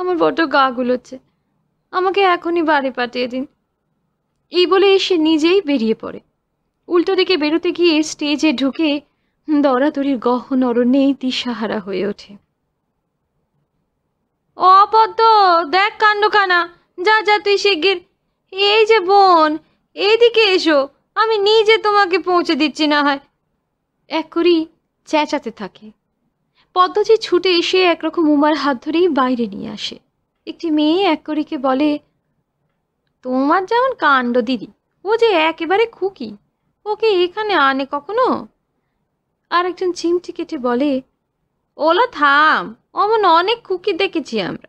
আমার বড্ড গা গুলোচ্ছে আমাকে এখনই বাড়ি পাঠিয়ে দিন এই বলে এসে নিজেই বেরিয়ে পড়ে উল্টো দিকে বেরোতে গিয়ে স্টেজে ঢুকে দরাদরির গহন অরণ্যেই দিশাহারা হয়ে ওঠে ও অপদ্য দেখ কাণ্ডখানা যা যা তুই শিগগির এই যে বোন এইদিকে এসো আমি নিজে তোমাকে পৌঁছে দিচ্ছি না হয় এক করি চেঁচাতে থাকে পদ্মজি ছুটে এসে একরকম উমার হাত ধরেই বাইরে নিয়ে আসে একটি মেয়ে এক করিকে বলে তোমার যেমন কাণ্ড দিদি ও যে একেবারে খুকি ওকে এখানে আনে কখনো আর একজন চিমটি কেটে বলে ওলা থাম অমন অনেক কুকি দেখেছি আমরা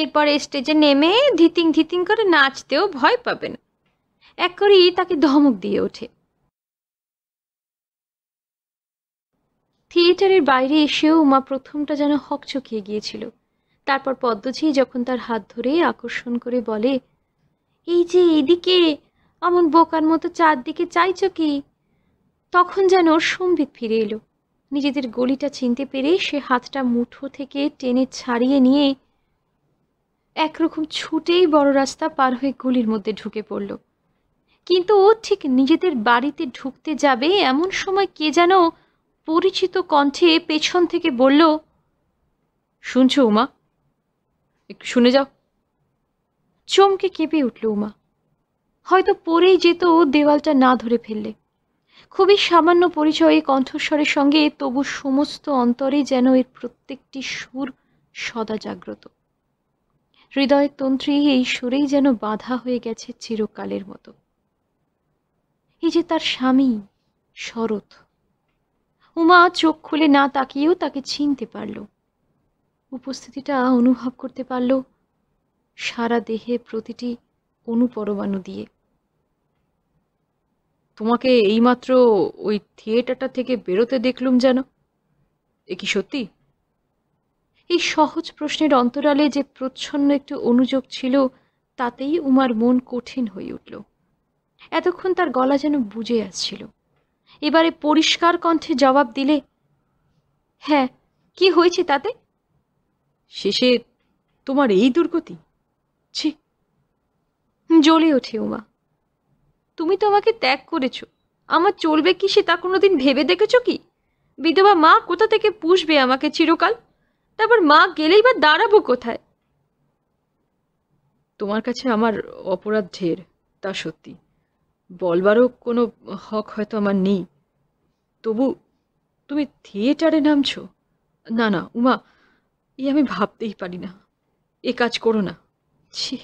এরপর স্টেজে নেমে ধিতিং ধিতিং করে নাচতেও ভয় পাবে না এক করেই তাকে ধমক দিয়ে ওঠে থিয়েটারের বাইরে এসেও উমা প্রথমটা যেন হকচকিয়ে গিয়েছিল তারপর পদ্মজি যখন তার হাত ধরে আকর্ষণ করে বলে এই যে এদিকে অমন বোকার মতো চারদিকে চাইছ কি তখন যেন সম্বিত ফিরে এলো নিজেদের গলিটা চিনতে পেরে সে হাতটা মুঠো থেকে টেনে ছাড়িয়ে নিয়ে একরকম ছুটেই বড় রাস্তা পার হয়ে গলির মধ্যে ঢুকে পড়ল কিন্তু ও ঠিক নিজেদের বাড়িতে ঢুকতে যাবে এমন সময় কে যেন পরিচিত কণ্ঠে পেছন থেকে বলল শুনছো উমা একটু শুনে যাও চমকে কেঁপে উঠল উমা হয়তো পরেই যেত দেওয়ালটা না ধরে ফেললে খুবই সামান্য পরিচয়ে কণ্ঠস্বরের সঙ্গে তবু সমস্ত অন্তরে যেন এর প্রত্যেকটি সুর সদা জাগ্রত হৃদয় তন্ত্রী এই সুরেই যেন বাধা হয়ে গেছে চিরকালের মতো এই যে তার স্বামী শরৎ উমা চোখ খুলে না তাকিয়েও তাকে চিনতে পারল উপস্থিতিটা অনুভব করতে পারল সারা দেহে প্রতিটি অনুপরমাণু দিয়ে তোমাকে এইমাত্র ওই থিয়েটারটা থেকে বেরোতে দেখলুম যেন এ কি সত্যি এই সহজ প্রশ্নের অন্তরালে যে প্রচ্ছন্ন একটু অনুযোগ ছিল তাতেই উমার মন কঠিন হয়ে উঠল এতক্ষণ তার গলা যেন বুঝে আসছিল এবারে পরিষ্কার কণ্ঠে জবাব দিলে হ্যাঁ কি হয়েছে তাতে শেষে তোমার এই দুর্গতি ছি জ্বলে ওঠে উমা তুমি তো আমাকে ত্যাগ করেছো আমার চলবে কি সে কোনো দিন ভেবে দেখেছো কি বিধবা মা কোথা থেকে পুষবে আমাকে চিরকাল তারপর মা গেলেই বা দাঁড়াবো কোথায় তোমার কাছে আমার অপরাধ ঢের তা সত্যি বলবারও কোনো হক হয়তো আমার নেই তবু তুমি থিয়েটারে নামছ না না উমা এ আমি ভাবতেই পারি না এ কাজ করো না ছি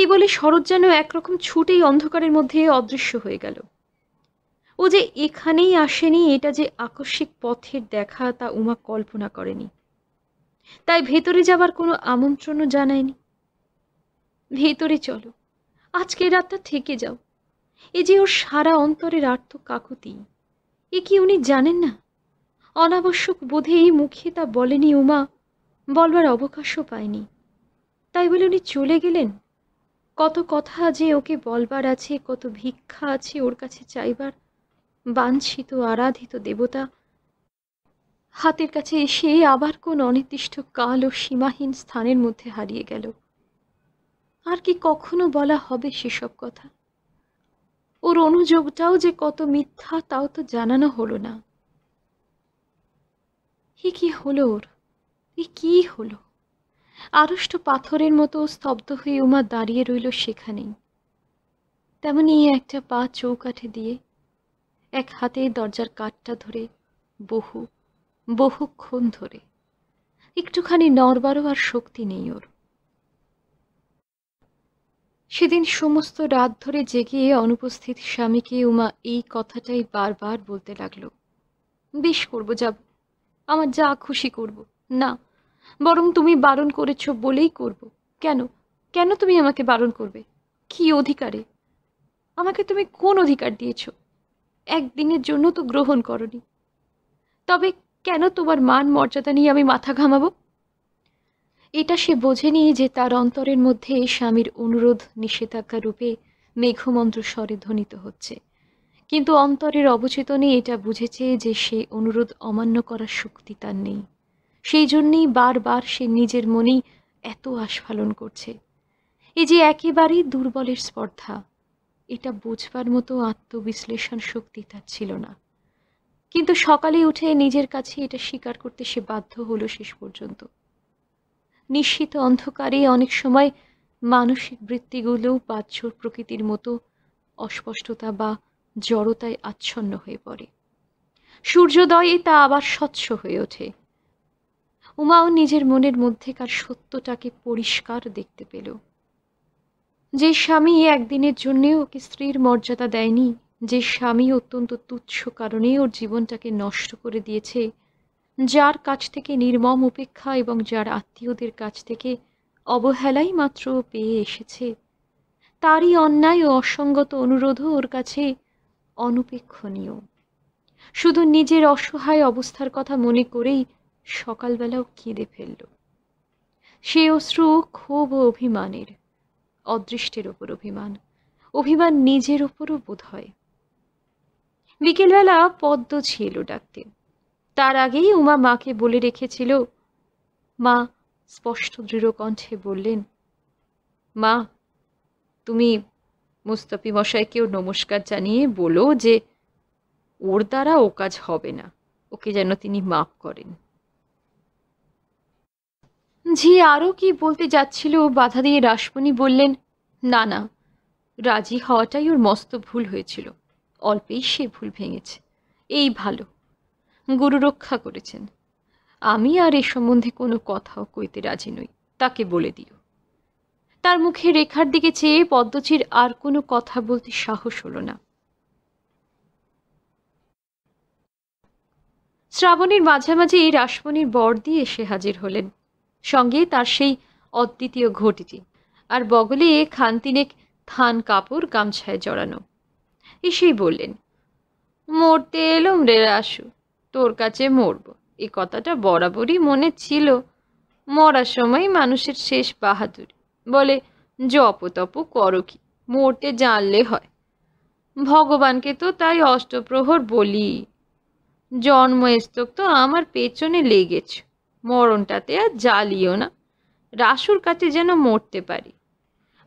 এই বলে শরৎ যেন একরকম ছুটেই অন্ধকারের মধ্যে অদৃশ্য হয়ে গেল ও যে এখানেই আসেনি এটা যে আকস্মিক পথের দেখা তা উমা কল্পনা করেনি তাই ভেতরে যাবার কোনো আমন্ত্রণও জানায়নি ভেতরে চলো আজকে রাতটা থেকে যাও এ যে ওর সারা অন্তরের আর্থ কাকুতি এ কি উনি জানেন না অনাবশ্যক বোধে এই মুখে তা বলেনি উমা বলবার অবকাশও পায়নি তাই বলে উনি চলে গেলেন কত কথা যে ওকে বলবার আছে কত ভিক্ষা আছে ওর কাছে চাইবার বাঞ্ছিত আরাধিত দেবতা হাতের কাছে এসে আবার কোন অনির্দিষ্ট কাল ও সীমাহীন স্থানের মধ্যে হারিয়ে গেল আর কি কখনো বলা হবে সেসব কথা ওর অনুযোগটাও যে কত মিথ্যা তাও তো জানানো হলো না কি হলো ওর কি হলো আড়ষ্ট পাথরের মতো স্তব্ধ হয়ে উমা দাঁড়িয়ে রইল সেখানেই তেমনি একটা পা চৌকাঠে দিয়ে এক হাতে দরজার কাঠটা ধরে বহু বহুক্ষণ ধরে একটুখানি নরবারও আর শক্তি নেই ওর সেদিন সমস্ত রাত ধরে জেগে অনুপস্থিত স্বামীকে উমা এই কথাটাই বারবার বলতে লাগলো বেশ করব যাব আমার যা খুশি করব না বরং তুমি বারণ করেছ বলেই করব কেন কেন তুমি আমাকে বারণ করবে কি অধিকারে আমাকে তুমি কোন অধিকার দিয়েছ একদিনের জন্য তো গ্রহণ করনি তবে কেন তোমার মান মর্যাদা নিয়ে আমি মাথা ঘামাবো এটা সে বোঝেনি যে তার অন্তরের মধ্যে স্বামীর অনুরোধ নিষেধাজ্ঞা রূপে মেঘমন্ত্র স্বরে ধ্বনিত হচ্ছে কিন্তু অন্তরের অবচেতনে এটা বুঝেছে যে সে অনুরোধ অমান্য করার শক্তি তার নেই সেই জন্যেই বারবার সে নিজের মনেই এত আস্ফালন করছে এ যে একেবারেই দুর্বলের স্পর্ধা এটা বোঝবার মতো আত্মবিশ্লেষণ শক্তি তার ছিল না কিন্তু সকালে উঠে নিজের কাছে এটা স্বীকার করতে সে বাধ্য হলো শেষ পর্যন্ত নিশ্চিত অন্ধকারে অনেক সময় মানসিক বৃত্তিগুলোও বাহ্য প্রকৃতির মতো অস্পষ্টতা বা জড়তায় আচ্ছন্ন হয়ে পড়ে সূর্যোদয়ে তা আবার স্বচ্ছ হয়ে ওঠে উমাও নিজের মনের মধ্যেকার সত্যটাকে পরিষ্কার দেখতে পেল যে স্বামী একদিনের জন্যে ওকে স্ত্রীর মর্যাদা দেয়নি যে স্বামী অত্যন্ত তুচ্ছ কারণে ওর জীবনটাকে নষ্ট করে দিয়েছে যার কাছ থেকে নির্মম উপেক্ষা এবং যার আত্মীয়দের কাছ থেকে অবহেলাই মাত্র পেয়ে এসেছে তারই অন্যায় ও অসঙ্গত অনুরোধও ওর কাছে অনুপেক্ষণীয় শুধু নিজের অসহায় অবস্থার কথা মনে করেই সকালবেলাও কেঁদে ফেলল সে অশ্রু ক্ষোভ ও অভিমানের অদৃষ্টের ওপর অভিমান অভিমান নিজের ওপরও বোধ হয় বিকেলবেলা পদ্ম ছিল ডাকতে তার আগেই উমা মাকে বলে রেখেছিল মা স্পষ্ট দৃঢ় কণ্ঠে বললেন মা তুমি মুস্তফি মশাইকেও নমস্কার জানিয়ে বলো যে ওর দ্বারা ও কাজ হবে না ওকে যেন তিনি মাফ করেন ঝি আরও কি বলতে যাচ্ছিল বাধা দিয়ে রাসমণি বললেন না না রাজি হওয়াটাই ওর মস্ত ভুল হয়েছিল অল্পেই সে ভুল ভেঙেছে এই ভালো গুরু রক্ষা করেছেন আমি আর এ সম্বন্ধে কোনো কথাও কইতে রাজি নই তাকে বলে দিও তার মুখে রেখার দিকে চেয়ে পদ্মচির আর কোনো কথা বলতে সাহস হলো না শ্রাবণের মাঝামাঝি রাসমণির বর দিয়ে এসে হাজির হলেন সঙ্গে তার সেই অদ্বিতীয় ঘটিটি আর বগলে খানতিনেক থান কাপড় গামছায় জড়ানো এসেই বললেন মরতে এলুম রে আসু তোর কাছে মরব এ কথাটা বরাবরই মনে ছিল মরার সময় মানুষের শেষ বাহাদুর বলে জপতপ করো কি মরতে জানলে হয় ভগবানকে তো তাই অষ্টপ্রহর বলি জন্মস্তক তো আমার পেছনে লেগেছে মরণটাতে আর জ্বালিও না রাসুর কাছে যেন মরতে পারি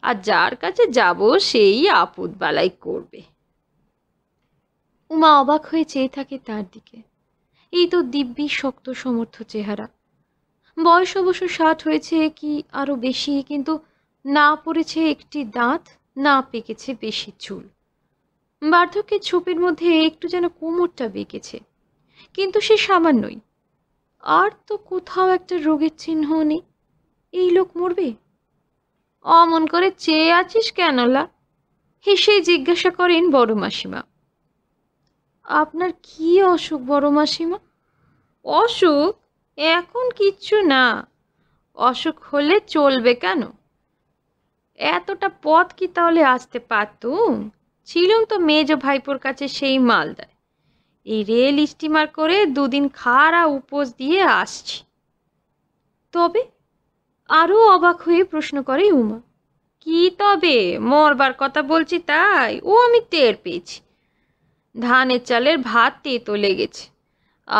আর যার কাছে যাব সেই আপদ বালাই করবে উমা অবাক হয়ে চেয়ে থাকে তার দিকে এই তো দিব্যি শক্ত সমর্থ চেহারা বয়স অবশ্য ষাট হয়েছে কি আরও বেশি কিন্তু না পড়েছে একটি দাঁত না পেকেছে বেশি চুল বার্ধক্যের ছোপের মধ্যে একটু যেন কোমরটা বেঁকেছে কিন্তু সে সামান্যই আর তো কোথাও একটা রোগের চিহ্ন নেই এই লোক মরবে অমন করে চেয়ে আছিস কেনলা হেসে জিজ্ঞাসা করেন বড় মাসিমা আপনার কি অসুখ বড় মাসিমা অসুখ এখন কিচ্ছু না অসুখ হলে চলবে কেন এতটা পথ কি তাহলে আসতে পারতুম ছিলুম তো মেজ ভাইপোর কাছে সেই মালদা এই রেল স্টিমার করে দুদিন খাড়া উপোস দিয়ে আসছি তবে আরও অবাক হয়ে প্রশ্ন করে উমা কি তবে মরবার কথা বলছি তাই ও আমি টের পেয়েছি ধানের চালের ভাত তেতো লেগেছে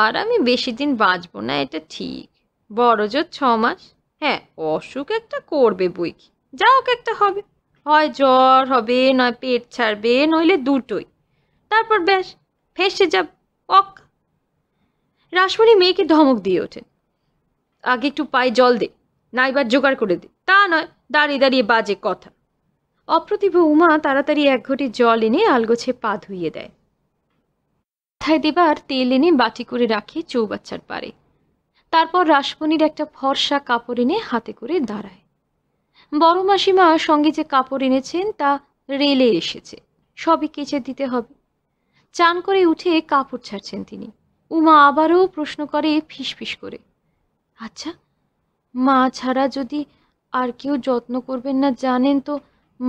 আর আমি বেশি দিন বাঁচব না এটা ঠিক বড় জোর ছ মাস হ্যাঁ অসুখ একটা করবে বই কি যা হোক একটা হবে হয় জ্বর হবে নয় পেট ছাড়বে নইলে দুটোই তারপর ব্যাস হেসে যা পক রাসমণি মেয়েকে ধমক দিয়ে ওঠে আগে একটু পায়ে জল দে নাইবার জোগাড় করে দে তা নয় দাঁড়িয়ে দাঁড়িয়ে বাজে কথা অপ্রতিভ উমা তাড়াতাড়ি এক ঘটি জল এনে আলগোছে পা ধুইয়ে দেয় মাথায় দেবার তেল এনে বাটি করে রাখে চৌবাচ্চার পারে তারপর রাসমণির একটা ফর্সা কাপড় এনে হাতে করে দাঁড়ায় বড় মাসিমা সঙ্গে যে কাপড় এনেছেন তা রেলে এসেছে সবই কেচে দিতে হবে চান করে উঠে কাপড় ছাড়ছেন তিনি উমা আবারও প্রশ্ন করে ফিসফিস করে আচ্ছা মা ছাড়া যদি আর কেউ যত্ন করবেন না জানেন তো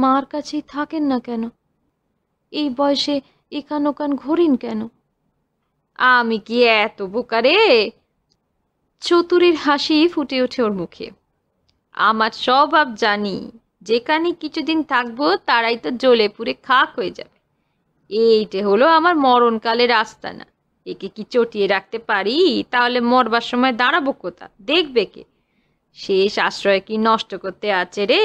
মার কাছেই থাকেন না কেন এই বয়সে একান ওকান ঘোরেন কেন আমি কি এত বোকারে চতুরের হাসি ফুটে ওঠে ওর মুখে আমার স্বভাব জানি যেখানে কিছুদিন থাকবো তারাই তো জ্বলে পুড়ে খাক হয়ে যাবে এইটা হলো আমার মরণকালের আস্তানা একে কি চটিয়ে রাখতে পারি তাহলে মরবার সময় দাঁড়াবো কোথা দেখবে কে শেষ আশ্রয় কি নষ্ট করতে আছে রে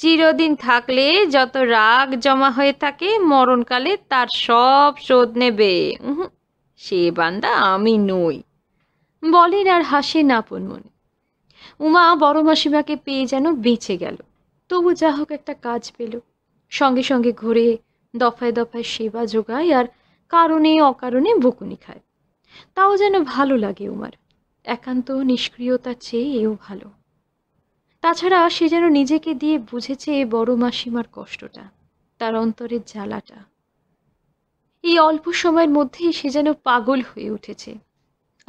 চিরদিন থাকলে যত রাগ জমা হয়ে থাকে মরণকালে তার সব শোধ নেবে সে বান্দা আমি নই বলেন আর হাসে নাপন মনে উমা বড় মাসিমাকে পেয়ে যেন বেঁচে গেল তবু যা হোক একটা কাজ পেল সঙ্গে সঙ্গে ঘুরে দফায় দফায় সেবা যোগায় আর কারণে অকারণে বকুনি খায় তাও যেন ভালো লাগে উমার একান্ত নিষ্ক্রিয়তা চেয়ে এও ভালো তাছাড়া সে যেন নিজেকে দিয়ে বুঝেছে বড় মাসিমার কষ্টটা তার অন্তরের জ্বালাটা এই অল্প সময়ের মধ্যেই সে যেন পাগল হয়ে উঠেছে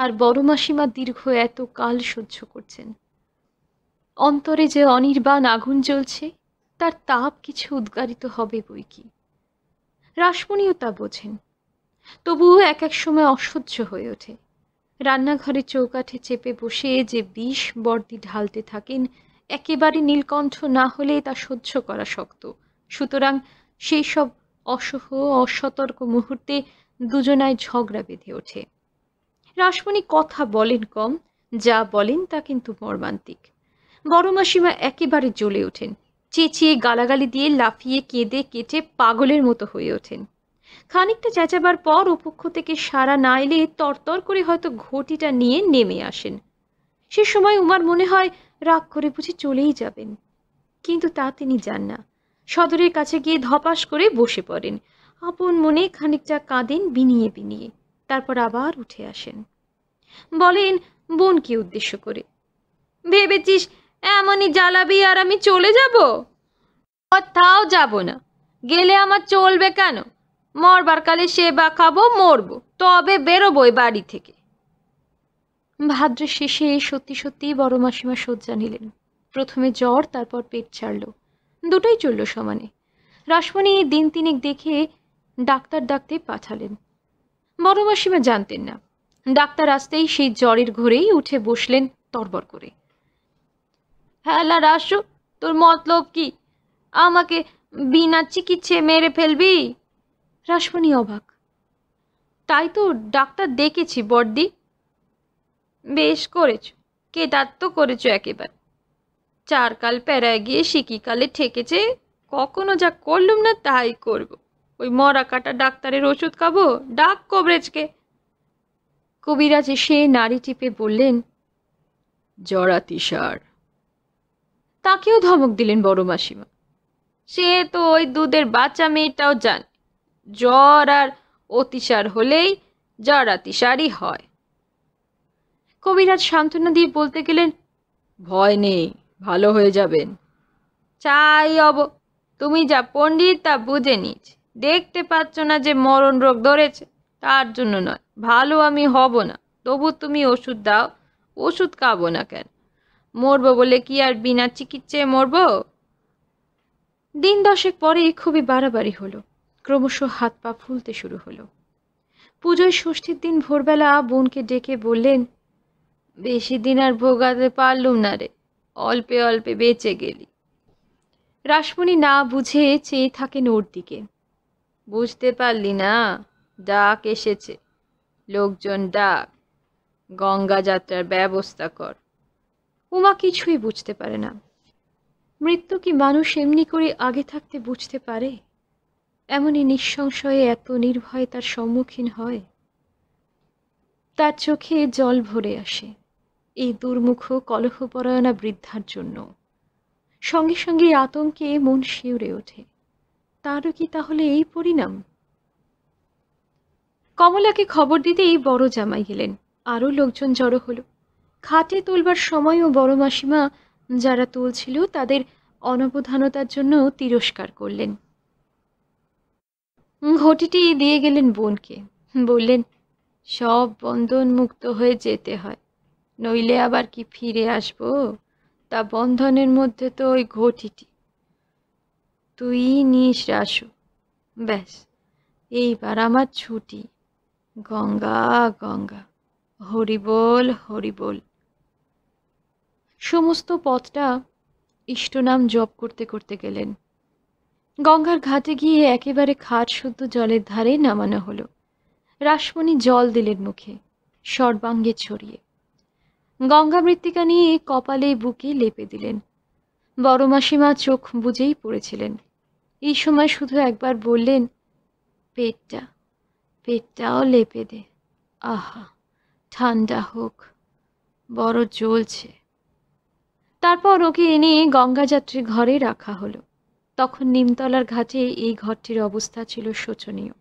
আর বড় মাসিমা দীর্ঘ এত কাল সহ্য করছেন অন্তরে যে অনির্বাণ আগুন জ্বলছে তার তাপ কিছু উদ্গারিত হবে বই কি রাসমণিও তা বোঝেন তবুও এক এক সময় অসহ্য হয়ে ওঠে রান্নাঘরে চৌকাঠে চেপে বসে যে বিষ বর্দি ঢালতে থাকেন একেবারে নীলকণ্ঠ না হলে তা সহ্য করা শক্ত সুতরাং সেই সব অসহ অসতর্ক মুহূর্তে দুজনায় ঝগড়া বেঁধে ওঠে রাসমণি কথা বলেন কম যা বলেন তা কিন্তু মর্মান্তিক বড় মাসিমা একেবারে জ্বলে ওঠেন চেঁচিয়ে গালাগালি দিয়ে লাফিয়ে কেঁদে কেটে পাগলের মতো হয়ে ওঠেন খানিকটা চেঁচাবার পর উপক্ষ থেকে সারা না এলে তরতর করে হয়তো ঘটিটা নিয়ে নেমে আসেন সে সময় উমার মনে হয় রাগ করে বুঝে চলেই যাবেন কিন্তু তা তিনি যান না সদরের কাছে গিয়ে ধপাস করে বসে পড়েন আপন মনে খানিকটা কাঁদেন বিনিয়ে বিনিয়ে তারপর আবার উঠে আসেন বলেন বোনকে উদ্দেশ্য করে ভেবেছিস এমনই জ্বালাবি আর আমি চলে যাব কোথাও যাব না গেলে আমার চলবে কেন মরবার কালে সেবা খাবো মরবো তবে বেরোবো বাড়ি থেকে ভাদ্রের শেষে সত্যি সত্যিই বড় মাসিমা শয্যা নিলেন প্রথমে জ্বর তারপর পেট ছাড়ল দুটোই চলল সমানে রাসমণি দিন তিনেক দেখে ডাক্তার ডাকতে পাঠালেন বড় মাসিমা জানতেন না ডাক্তার আসতেই সেই জ্বরের ঘোরেই উঠে বসলেন তরবর করে হ্যালা রাসু তোর মতলব কি আমাকে বিনা চিকিৎসে মেরে ফেলবি রাসমণি অবাক তাই তো ডাক্তার দেখেছি বর্দি বেশ করেছ কেদার্থ করেছ একেবারে চারকাল প্যারায় গিয়ে সিকিকালে ঠেকেছে কখনো যা করলুম না তাই করব ওই মরা কাটা ডাক্তারের ওষুধ খাবো ডাক কবরেজকে কবিরাজ সে নারী টিপে বললেন জরাতিসার তাকেও ধমক দিলেন বড় মাসিমা সে তো ওই দুধের বাচ্চা মেয়েটাও জানে জ্বর আর অতিসার হলেই জ্বর অতিসারই হয় কবিরাজ সান্ত্বনা দিয়ে বলতে গেলেন ভয় নেই ভালো হয়ে যাবেন চাই অব তুমি যা পণ্ডিত তা বুঝে নিচ দেখতে পাচ্ছ না যে মরণ রোগ ধরেছে তার জন্য নয় ভালো আমি হব না তবু তুমি ওষুধ দাও ওষুধ খাবো না কেন মরবো বলে কি আর বিনা চিকিৎসায় মরব দিন দশেক পরে খুবই বাড়াবাড়ি হলো ক্রমশ হাত পা ফুলতে শুরু হলো পুজোয় ষষ্ঠীর দিন ভোরবেলা বোনকে ডেকে বললেন বেশি দিন আর ভোগাতে পারলুম না রে অল্পে অল্পে বেঁচে গেলি রাসমণি না বুঝে চেয়ে থাকেন ওর দিকে বুঝতে পারলি না ডাক এসেছে লোকজন ডাক গঙ্গা যাত্রার ব্যবস্থা কর উমা কিছুই বুঝতে পারে না মৃত্যু কি মানুষ এমনি করে আগে থাকতে বুঝতে পারে এমনই নিঃসংশয়ে এত নির্ভয়ে তার সম্মুখীন হয় তার চোখে জল ভরে আসে এই দুর্মুখ কলহপরায়ণা বৃদ্ধার জন্য সঙ্গে সঙ্গে আতঙ্কে মন শিউরে ওঠে তারও কি তাহলে এই পরিণাম কমলাকে খবর দিতেই বড় জামাই গেলেন আরও লোকজন জড়ো হলো খাটে তুলবার সময়ও বড় মাসিমা যারা তুলছিল তাদের অনবধানতার জন্য তিরস্কার করলেন ঘটিটি দিয়ে গেলেন বোনকে বললেন সব বন্ধন মুক্ত হয়ে যেতে হয় নইলে আবার কি ফিরে আসব তা বন্ধনের মধ্যে তো ওই ঘটিটি তুই নিস রাসু ব্যাস এইবার আমার ছুটি গঙ্গা গঙ্গা হরিবল হরিবল সমস্ত পথটা ইষ্টনাম জপ করতে করতে গেলেন গঙ্গার ঘাটে গিয়ে একেবারে খাট শুদ্ধ জলের ধারে নামানো হলো রাসমণি জল দিলেন মুখে সর্বাঙ্গে ছড়িয়ে গঙ্গা মৃত্তিকা নিয়ে কপালে বুকে লেপে দিলেন বড় মাসিমা চোখ বুঝেই পড়েছিলেন এই সময় শুধু একবার বললেন পেটটা পেটটাও লেপে দে আহা ঠান্ডা হোক বড় জ্বলছে তারপর ওকে এনে গঙ্গাযাত্রীর ঘরে রাখা হলো তখন নিমতলার ঘাটে এই ঘরটির অবস্থা ছিল শোচনীয়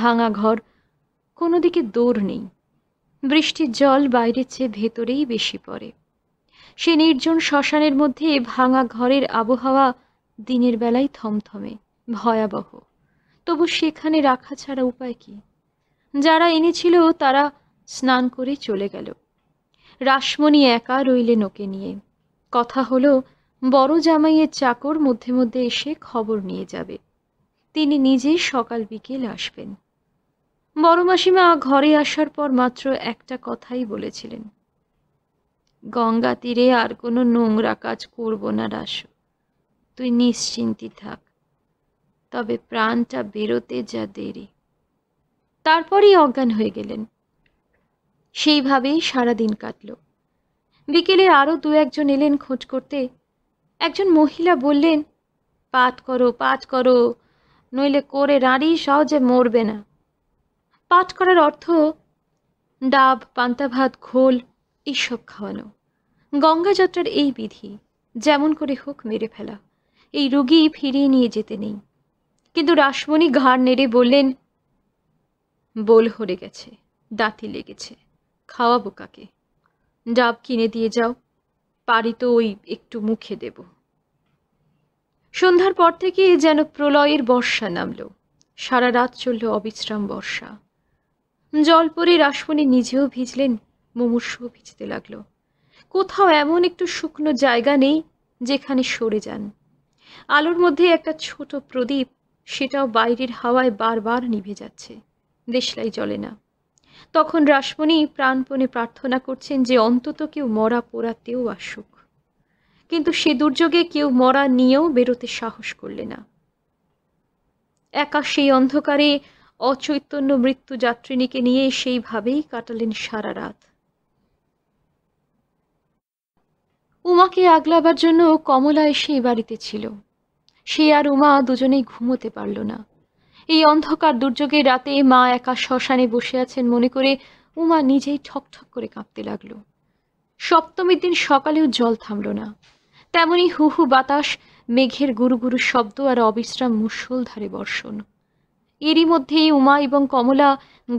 ভাঙা ঘর কোনো দিকে দৌড় নেই বৃষ্টির জল বাইরের চেয়ে ভেতরেই বেশি পড়ে সে নির্জন শ্মশানের মধ্যে ভাঙা ঘরের আবহাওয়া দিনের বেলায় থমথমে ভয়াবহ তবু সেখানে রাখা ছাড়া উপায় কি যারা এনেছিল তারা স্নান করে চলে গেল রাসমণি একা রইলেন ওকে নিয়ে কথা হলো বড় জামাইয়ের চাকর মধ্যে মধ্যে এসে খবর নিয়ে যাবে তিনি নিজেই সকাল বিকেল আসবেন বড় মাসিমা ঘরে আসার পর মাত্র একটা কথাই বলেছিলেন গঙ্গা তীরে আর কোনো নোংরা কাজ করব না রাসু তুই নিশ্চিন্তি থাক তবে প্রাণটা বেরোতে যা দেরি তারপরেই অজ্ঞান হয়ে গেলেন সেইভাবেই সারাদিন কাটল বিকেলে আরও দু একজন এলেন খোঁজ করতে একজন মহিলা বললেন পাত করো পাত করো নইলে করে রাঁড়ি সহজে মরবে না পাঠ করার অর্থ ডাব পান্তা ভাত ঘোল এইসব খাওয়ানো গঙ্গাযাত্রার এই বিধি যেমন করে হোক মেরে ফেলা এই রুগী ফিরিয়ে নিয়ে যেতে নেই কিন্তু রাসমণি ঘাড় নেড়ে বললেন বোল হরে গেছে দাঁতি লেগেছে খাওয়াবো কাকে ডাব কিনে দিয়ে যাও পারি তো ওই একটু মুখে দেব সন্ধ্যার পর থেকে যেন প্রলয়ের বর্ষা নামল সারা রাত চলল অবিশ্রাম বর্ষা জল পরে রাসমণি নিজেও ভিজলেন মুমূর্ষও ভিজতে লাগল কোথাও এমন একটু শুকনো জায়গা নেই যেখানে সরে যান আলোর মধ্যে একটা ছোট প্রদীপ সেটাও বাইরের হাওয়ায় বারবার নিভে যাচ্ছে দেশলাই জলে না তখন রাসমণি প্রাণপণে প্রার্থনা করছেন যে অন্তত কেউ মরা পোড়াতেও আসুক কিন্তু সে দুর্যোগে কেউ মরা নিয়েও বেরোতে সাহস করলে না একা সেই অন্ধকারে অচৈতন্য মৃত্যু যাত্রিনীকে নিয়ে সেইভাবেই কাটালেন সারা রাত উমাকে আগলাবার জন্য কমলা এসে বাড়িতে ছিল সে আর উমা দুজনেই ঘুমোতে পারল না এই অন্ধকার দুর্যোগের রাতে মা একা শ্মশানে বসে আছেন মনে করে উমা নিজেই ঠকঠক করে কাঁপতে লাগলো সপ্তমীর দিন সকালেও জল থামল না তেমনি হুহু বাতাস মেঘের গুরুগুরু শব্দ আর অবিশ্রাম মুসলধারে বর্ষণ এরই মধ্যে উমা এবং কমলা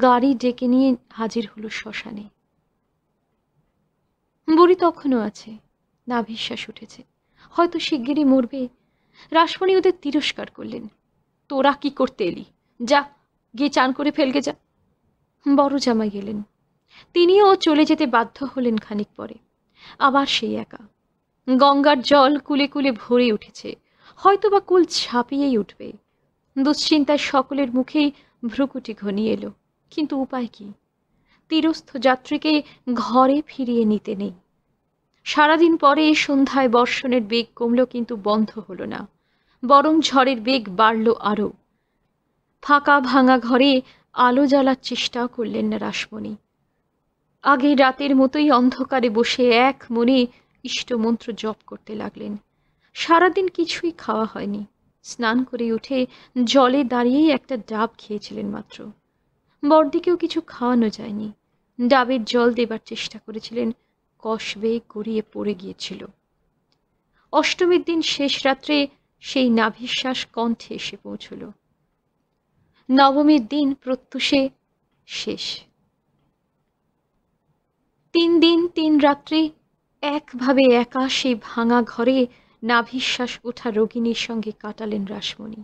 গাড়ি ডেকে নিয়ে হাজির হলো শ্মশানে বুড়ি তখনও আছে না বিশ্বাস উঠেছে হয়তো শিগগিরই মরবে রাসমণি ওদের তিরস্কার করলেন তোরা কি করতে এলি যা গিয়ে চান করে ফেলগে যা বড় জামাই এলেন তিনিও চলে যেতে বাধ্য হলেন খানিক পরে আবার সেই একা গঙ্গার জল কুলে কুলে ভরে উঠেছে হয়তো বা কুল ছাপিয়েই উঠবে দুশ্চিন্তায় সকলের মুখেই ভ্রুকুটি ঘনিয়ে এলো কিন্তু উপায় কি তীরস্থ যাত্রীকে ঘরে ফিরিয়ে নিতে নেই সারাদিন পরে সন্ধ্যায় বর্ষণের বেগ কমল কিন্তু বন্ধ হলো না বরং ঝড়ের বেগ বাড়ল আরও ফাঁকা ভাঙা ঘরে আলো জ্বালার চেষ্টাও করলেন না রাসমণি আগে রাতের মতোই অন্ধকারে বসে এক মনে ইষ্টমন্ত্র জপ করতে লাগলেন সারাদিন কিছুই খাওয়া হয়নি স্নান করে উঠে জলে দাঁড়িয়েই একটা ডাব খেয়েছিলেন মাত্র বর্দিকেও কিছু খাওয়ানো যায়নি ডাবের জল দেবার চেষ্টা করেছিলেন কষবে গড়িয়ে পড়ে গিয়েছিল অষ্টমীর দিন শেষ রাত্রে সেই নাভিশ্বাস কণ্ঠে এসে পৌঁছল নবমীর দিন প্রত্যুষে শেষ তিন দিন তিন রাত্রি একভাবে একা সেই ভাঙা ঘরে নাভিশ্বাস ওঠা রোগিনীর সঙ্গে কাটালেন রাসমণি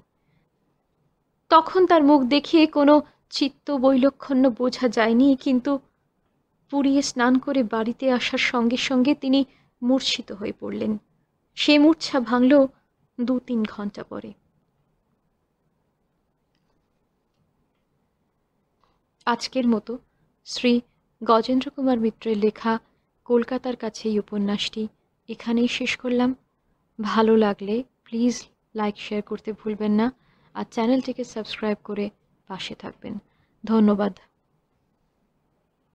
তখন তার মুখ দেখিয়ে কোনো চিত্ত বৈলক্ষণ্য বোঝা যায়নি কিন্তু পুড়িয়ে স্নান করে বাড়িতে আসার সঙ্গে সঙ্গে তিনি মূর্ছিত হয়ে পড়লেন সে মূর্ছা ভাঙল দু তিন ঘন্টা পরে আজকের মতো শ্রী গজেন্দ্র কুমার মিত্রের লেখা কলকাতার কাছে এই উপন্যাসটি এখানেই শেষ করলাম ভালো লাগলে প্লিজ লাইক শেয়ার করতে ভুলবেন না আর চ্যানেলটিকে সাবস্ক্রাইব করে পাশে থাকবেন ধন্যবাদ